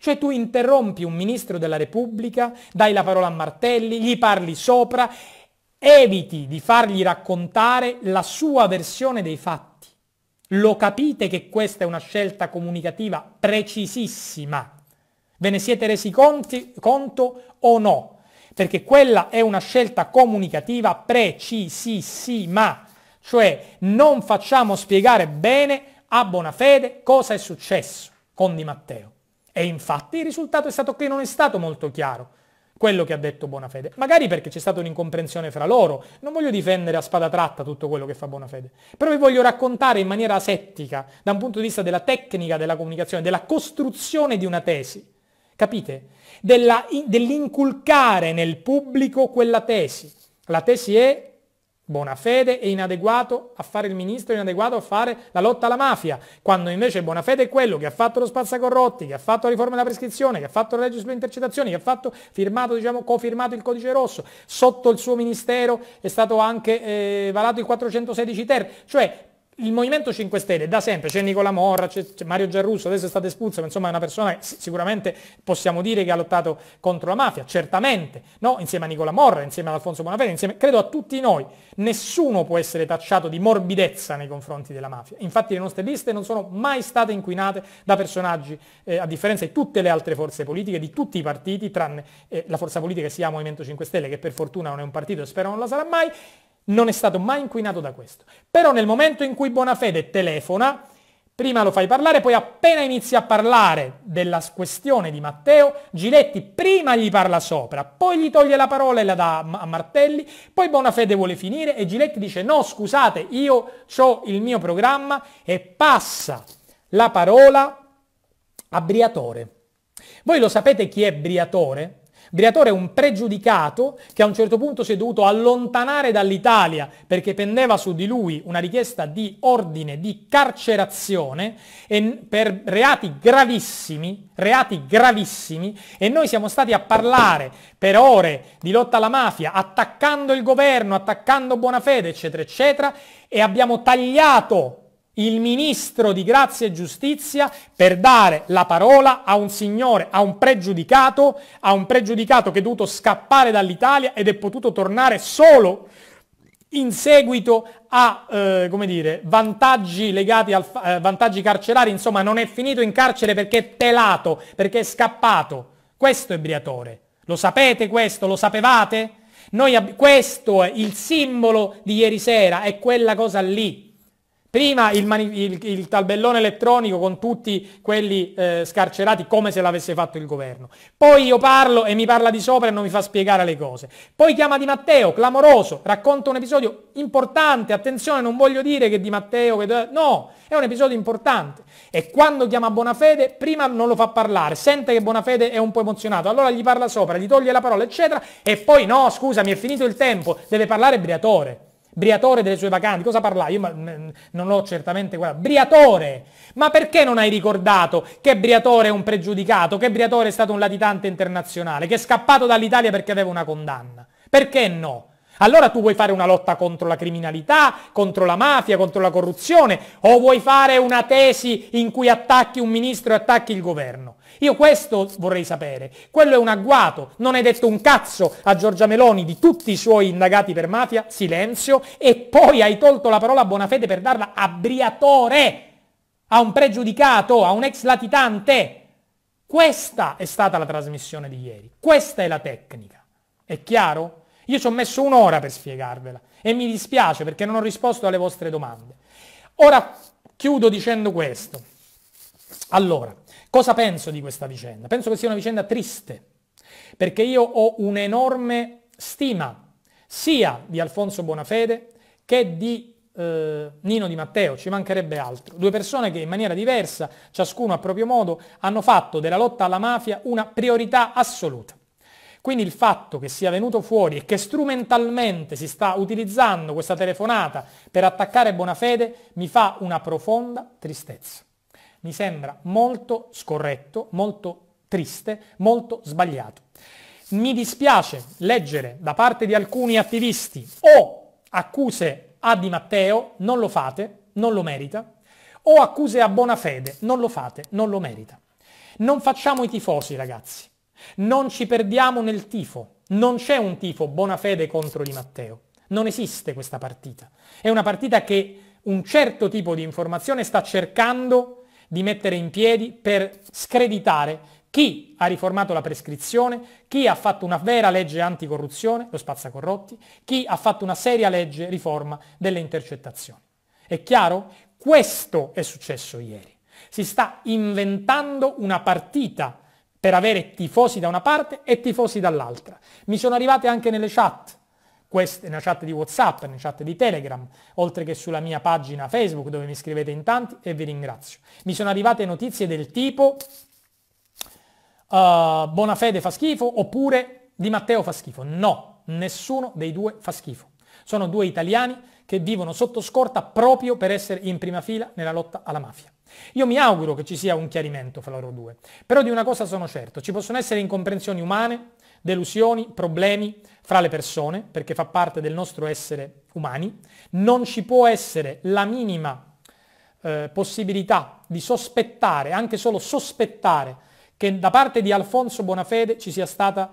Cioè tu interrompi un ministro della Repubblica, dai la parola a Martelli, gli parli sopra Eviti di fargli raccontare la sua versione dei fatti. Lo capite che questa è una scelta comunicativa precisissima. Ve ne siete resi conti, conto o no? Perché quella è una scelta comunicativa precisissima. Cioè non facciamo spiegare bene a buona fede cosa è successo con Di Matteo. E infatti il risultato è stato che non è stato molto chiaro quello che ha detto Bonafede. Magari perché c'è stata un'incomprensione fra loro. Non voglio difendere a spada tratta tutto quello che fa Bonafede. Però vi voglio raccontare in maniera asettica, da un punto di vista della tecnica della comunicazione, della costruzione di una tesi. Capite? Della, dell'inculcare nel pubblico quella tesi. La tesi è buona è inadeguato a fare il ministro, è inadeguato a fare la lotta alla mafia, quando invece buona è quello che ha fatto lo spazzacorrotti, che ha fatto la riforma della prescrizione, che ha fatto la legge sulle intercettazioni, che ha fatto, firmato, diciamo, cofirmato il codice rosso, sotto il suo ministero è stato anche eh, valato il 416 ter, cioè il Movimento 5 Stelle da sempre, c'è Nicola Morra, c'è Mario Giarrusso, adesso è stato espulso, ma insomma è una persona che sicuramente possiamo dire che ha lottato contro la mafia, certamente, no? insieme a Nicola Morra, insieme ad Alfonso Bonafede, insieme credo a tutti noi. Nessuno può essere tacciato di morbidezza nei confronti della mafia. Infatti le nostre liste non sono mai state inquinate da personaggi, eh, a differenza di tutte le altre forze politiche, di tutti i partiti, tranne eh, la forza politica che si chiama Movimento 5 Stelle, che per fortuna non è un partito e spero non lo sarà mai, non è stato mai inquinato da questo. Però nel momento in cui Bonafede telefona, prima lo fai parlare, poi appena inizia a parlare della questione di Matteo, Giletti prima gli parla sopra, poi gli toglie la parola e la dà a Martelli, poi Bonafede vuole finire e Giletti dice no scusate, io ho il mio programma e passa la parola a Briatore. Voi lo sapete chi è Briatore? Briatore è un pregiudicato che a un certo punto si è dovuto allontanare dall'Italia perché pendeva su di lui una richiesta di ordine di carcerazione per reati gravissimi, reati gravissimi e noi siamo stati a parlare per ore di lotta alla mafia, attaccando il governo, attaccando Buonafede, eccetera, eccetera, e abbiamo tagliato il ministro di grazia e giustizia per dare la parola a un signore, a un pregiudicato, a un pregiudicato che è dovuto scappare dall'Italia ed è potuto tornare solo in seguito a eh, dire, vantaggi legati al eh, vantaggi carcerari, insomma non è finito in carcere perché è telato, perché è scappato. Questo è Briatore. Lo sapete questo? Lo sapevate? Noi questo è il simbolo di ieri sera, è quella cosa lì. Prima il, il, il, tabellone elettronico con tutti quelli eh, scarcerati come se l'avesse fatto il governo. Poi io parlo e mi parla di sopra e non mi fa spiegare le cose. Poi chiama Di Matteo, clamoroso, racconta un episodio importante. Attenzione, non voglio dire che Di Matteo... Che... No, è un episodio importante. E quando chiama Bonafede, prima non lo fa parlare, sente che Bonafede è un po' emozionato, allora gli parla sopra, gli toglie la parola, eccetera. E poi no, scusa, mi è finito il tempo, deve parlare Briatore. Briatore delle sue vacanze, cosa parlai? Io mm, non ho certamente guardato. Briatore! Ma perché non hai ricordato che Briatore è un pregiudicato, che Briatore è stato un latitante internazionale, che è scappato dall'Italia perché aveva una condanna? Perché no? Allora tu vuoi fare una lotta contro la criminalità, contro la mafia, contro la corruzione, o vuoi fare una tesi in cui attacchi un ministro e attacchi il governo? Io questo vorrei sapere. Quello è un agguato. Non hai detto un cazzo a Giorgia Meloni di tutti i suoi indagati per mafia, silenzio, e poi hai tolto la parola buona fede per darla a Briatore, a un pregiudicato, a un ex latitante. Questa è stata la trasmissione di ieri. Questa è la tecnica. È chiaro? Io ci ho messo un'ora per spiegarvela e mi dispiace perché non ho risposto alle vostre domande. Ora chiudo dicendo questo. Allora, Cosa penso di questa vicenda? Penso che sia una vicenda triste, perché io ho un'enorme stima sia di Alfonso Bonafede che di eh, Nino Di Matteo, ci mancherebbe altro. Due persone che in maniera diversa, ciascuno a proprio modo, hanno fatto della lotta alla mafia una priorità assoluta. Quindi il fatto che sia venuto fuori e che strumentalmente si sta utilizzando questa telefonata per attaccare Bonafede mi fa una profonda tristezza mi sembra molto scorretto, molto triste, molto sbagliato. Mi dispiace leggere da parte di alcuni attivisti o accuse a Di Matteo, non lo fate, non lo merita, o accuse a Bonafede, non lo fate, non lo merita. Non facciamo i tifosi, ragazzi. Non ci perdiamo nel tifo. Non c'è un tifo Bonafede contro Di Matteo. Non esiste questa partita. È una partita che un certo tipo di informazione sta cercando di mettere in piedi per screditare chi ha riformato la prescrizione, chi ha fatto una vera legge anticorruzione, lo spazzacorrotti, chi ha fatto una seria legge riforma delle intercettazioni. È chiaro? Questo è successo ieri. Si sta inventando una partita per avere tifosi da una parte e tifosi dall'altra. Mi sono arrivate anche nelle chat queste, nella chat di WhatsApp, nella chat di Telegram, oltre che sulla mia pagina Facebook dove mi scrivete in tanti e vi ringrazio. Mi sono arrivate notizie del tipo uh, Bonafede fa schifo oppure Di Matteo fa schifo. No, nessuno dei due fa schifo. Sono due italiani che vivono sotto scorta proprio per essere in prima fila nella lotta alla mafia. Io mi auguro che ci sia un chiarimento fra loro due, però di una cosa sono certo, ci possono essere incomprensioni umane, delusioni, problemi, tra le persone, perché fa parte del nostro essere umani, non ci può essere la minima eh, possibilità di sospettare, anche solo sospettare, che da parte di Alfonso Bonafede ci sia stata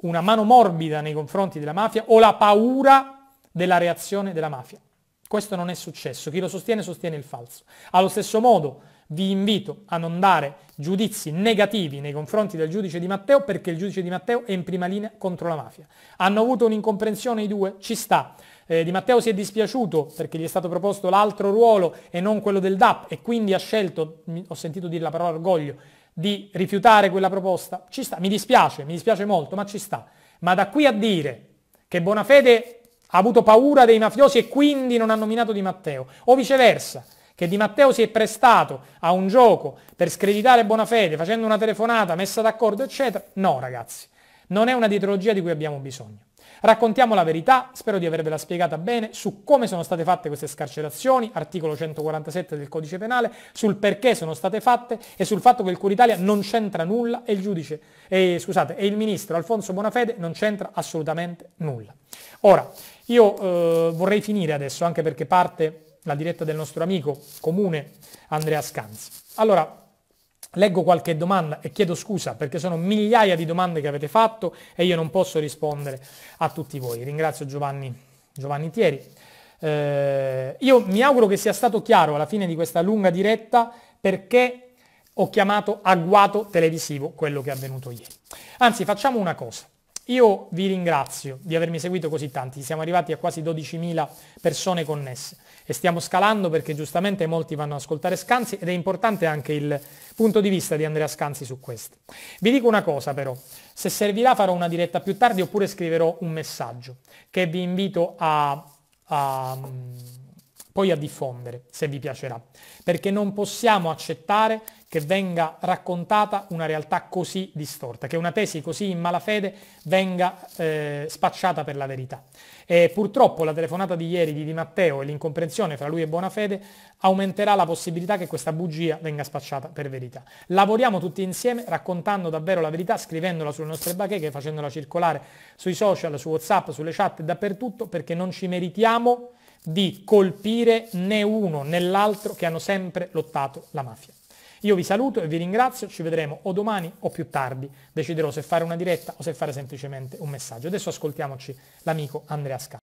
una mano morbida nei confronti della mafia o la paura della reazione della mafia. Questo non è successo, chi lo sostiene sostiene il falso. Allo stesso modo vi invito a non dare giudizi negativi nei confronti del giudice di Matteo perché il giudice di Matteo è in prima linea contro la mafia. Hanno avuto un'incomprensione i due? Ci sta. Eh, di Matteo si è dispiaciuto perché gli è stato proposto l'altro ruolo e non quello del DAP e quindi ha scelto, ho sentito dire la parola orgoglio, di rifiutare quella proposta. Ci sta, mi dispiace, mi dispiace molto, ma ci sta. Ma da qui a dire che Bonafede ha avuto paura dei mafiosi e quindi non ha nominato Di Matteo, o viceversa, che Di Matteo si è prestato a un gioco per screditare Bonafede facendo una telefonata, messa d'accordo, eccetera. No, ragazzi, non è una dietrologia di cui abbiamo bisogno. Raccontiamo la verità, spero di avervela spiegata bene, su come sono state fatte queste scarcerazioni, articolo 147 del codice penale, sul perché sono state fatte e sul fatto che il Curitalia non c'entra nulla e il, giudice, eh, scusate, e il ministro Alfonso Bonafede non c'entra assolutamente nulla. Ora, io eh, vorrei finire adesso, anche perché parte la diretta del nostro amico comune Andrea Scanzi. Allora, leggo qualche domanda e chiedo scusa perché sono migliaia di domande che avete fatto e io non posso rispondere a tutti voi. Ringrazio Giovanni, Giovanni Thieri. Eh, io mi auguro che sia stato chiaro alla fine di questa lunga diretta perché ho chiamato agguato televisivo quello che è avvenuto ieri. Anzi, facciamo una cosa. Io vi ringrazio di avermi seguito così tanti, siamo arrivati a quasi 12.000 persone connesse e stiamo scalando perché giustamente molti vanno ad ascoltare Scanzi ed è importante anche il punto di vista di Andrea Scanzi su questo. Vi dico una cosa però, se servirà farò una diretta più tardi oppure scriverò un messaggio che vi invito a, a mm, poi a diffondere se vi piacerà, perché non possiamo accettare che venga raccontata una realtà così distorta, che una tesi così in malafede venga eh, spacciata per la verità. E purtroppo la telefonata di ieri di Di Matteo e l'incomprensione fra lui e Bonafede aumenterà la possibilità che questa bugia venga spacciata per verità. Lavoriamo tutti insieme raccontando davvero la verità, scrivendola sulle nostre bacheche, facendola circolare sui social, su WhatsApp, sulle chat, dappertutto, perché non ci meritiamo di colpire né uno né l'altro che hanno sempre lottato la mafia. Io vi saluto e vi ringrazio, ci vedremo o domani o più tardi. Deciderò se fare una diretta o se fare semplicemente un messaggio. Adesso ascoltiamoci l'amico Andrea Scala.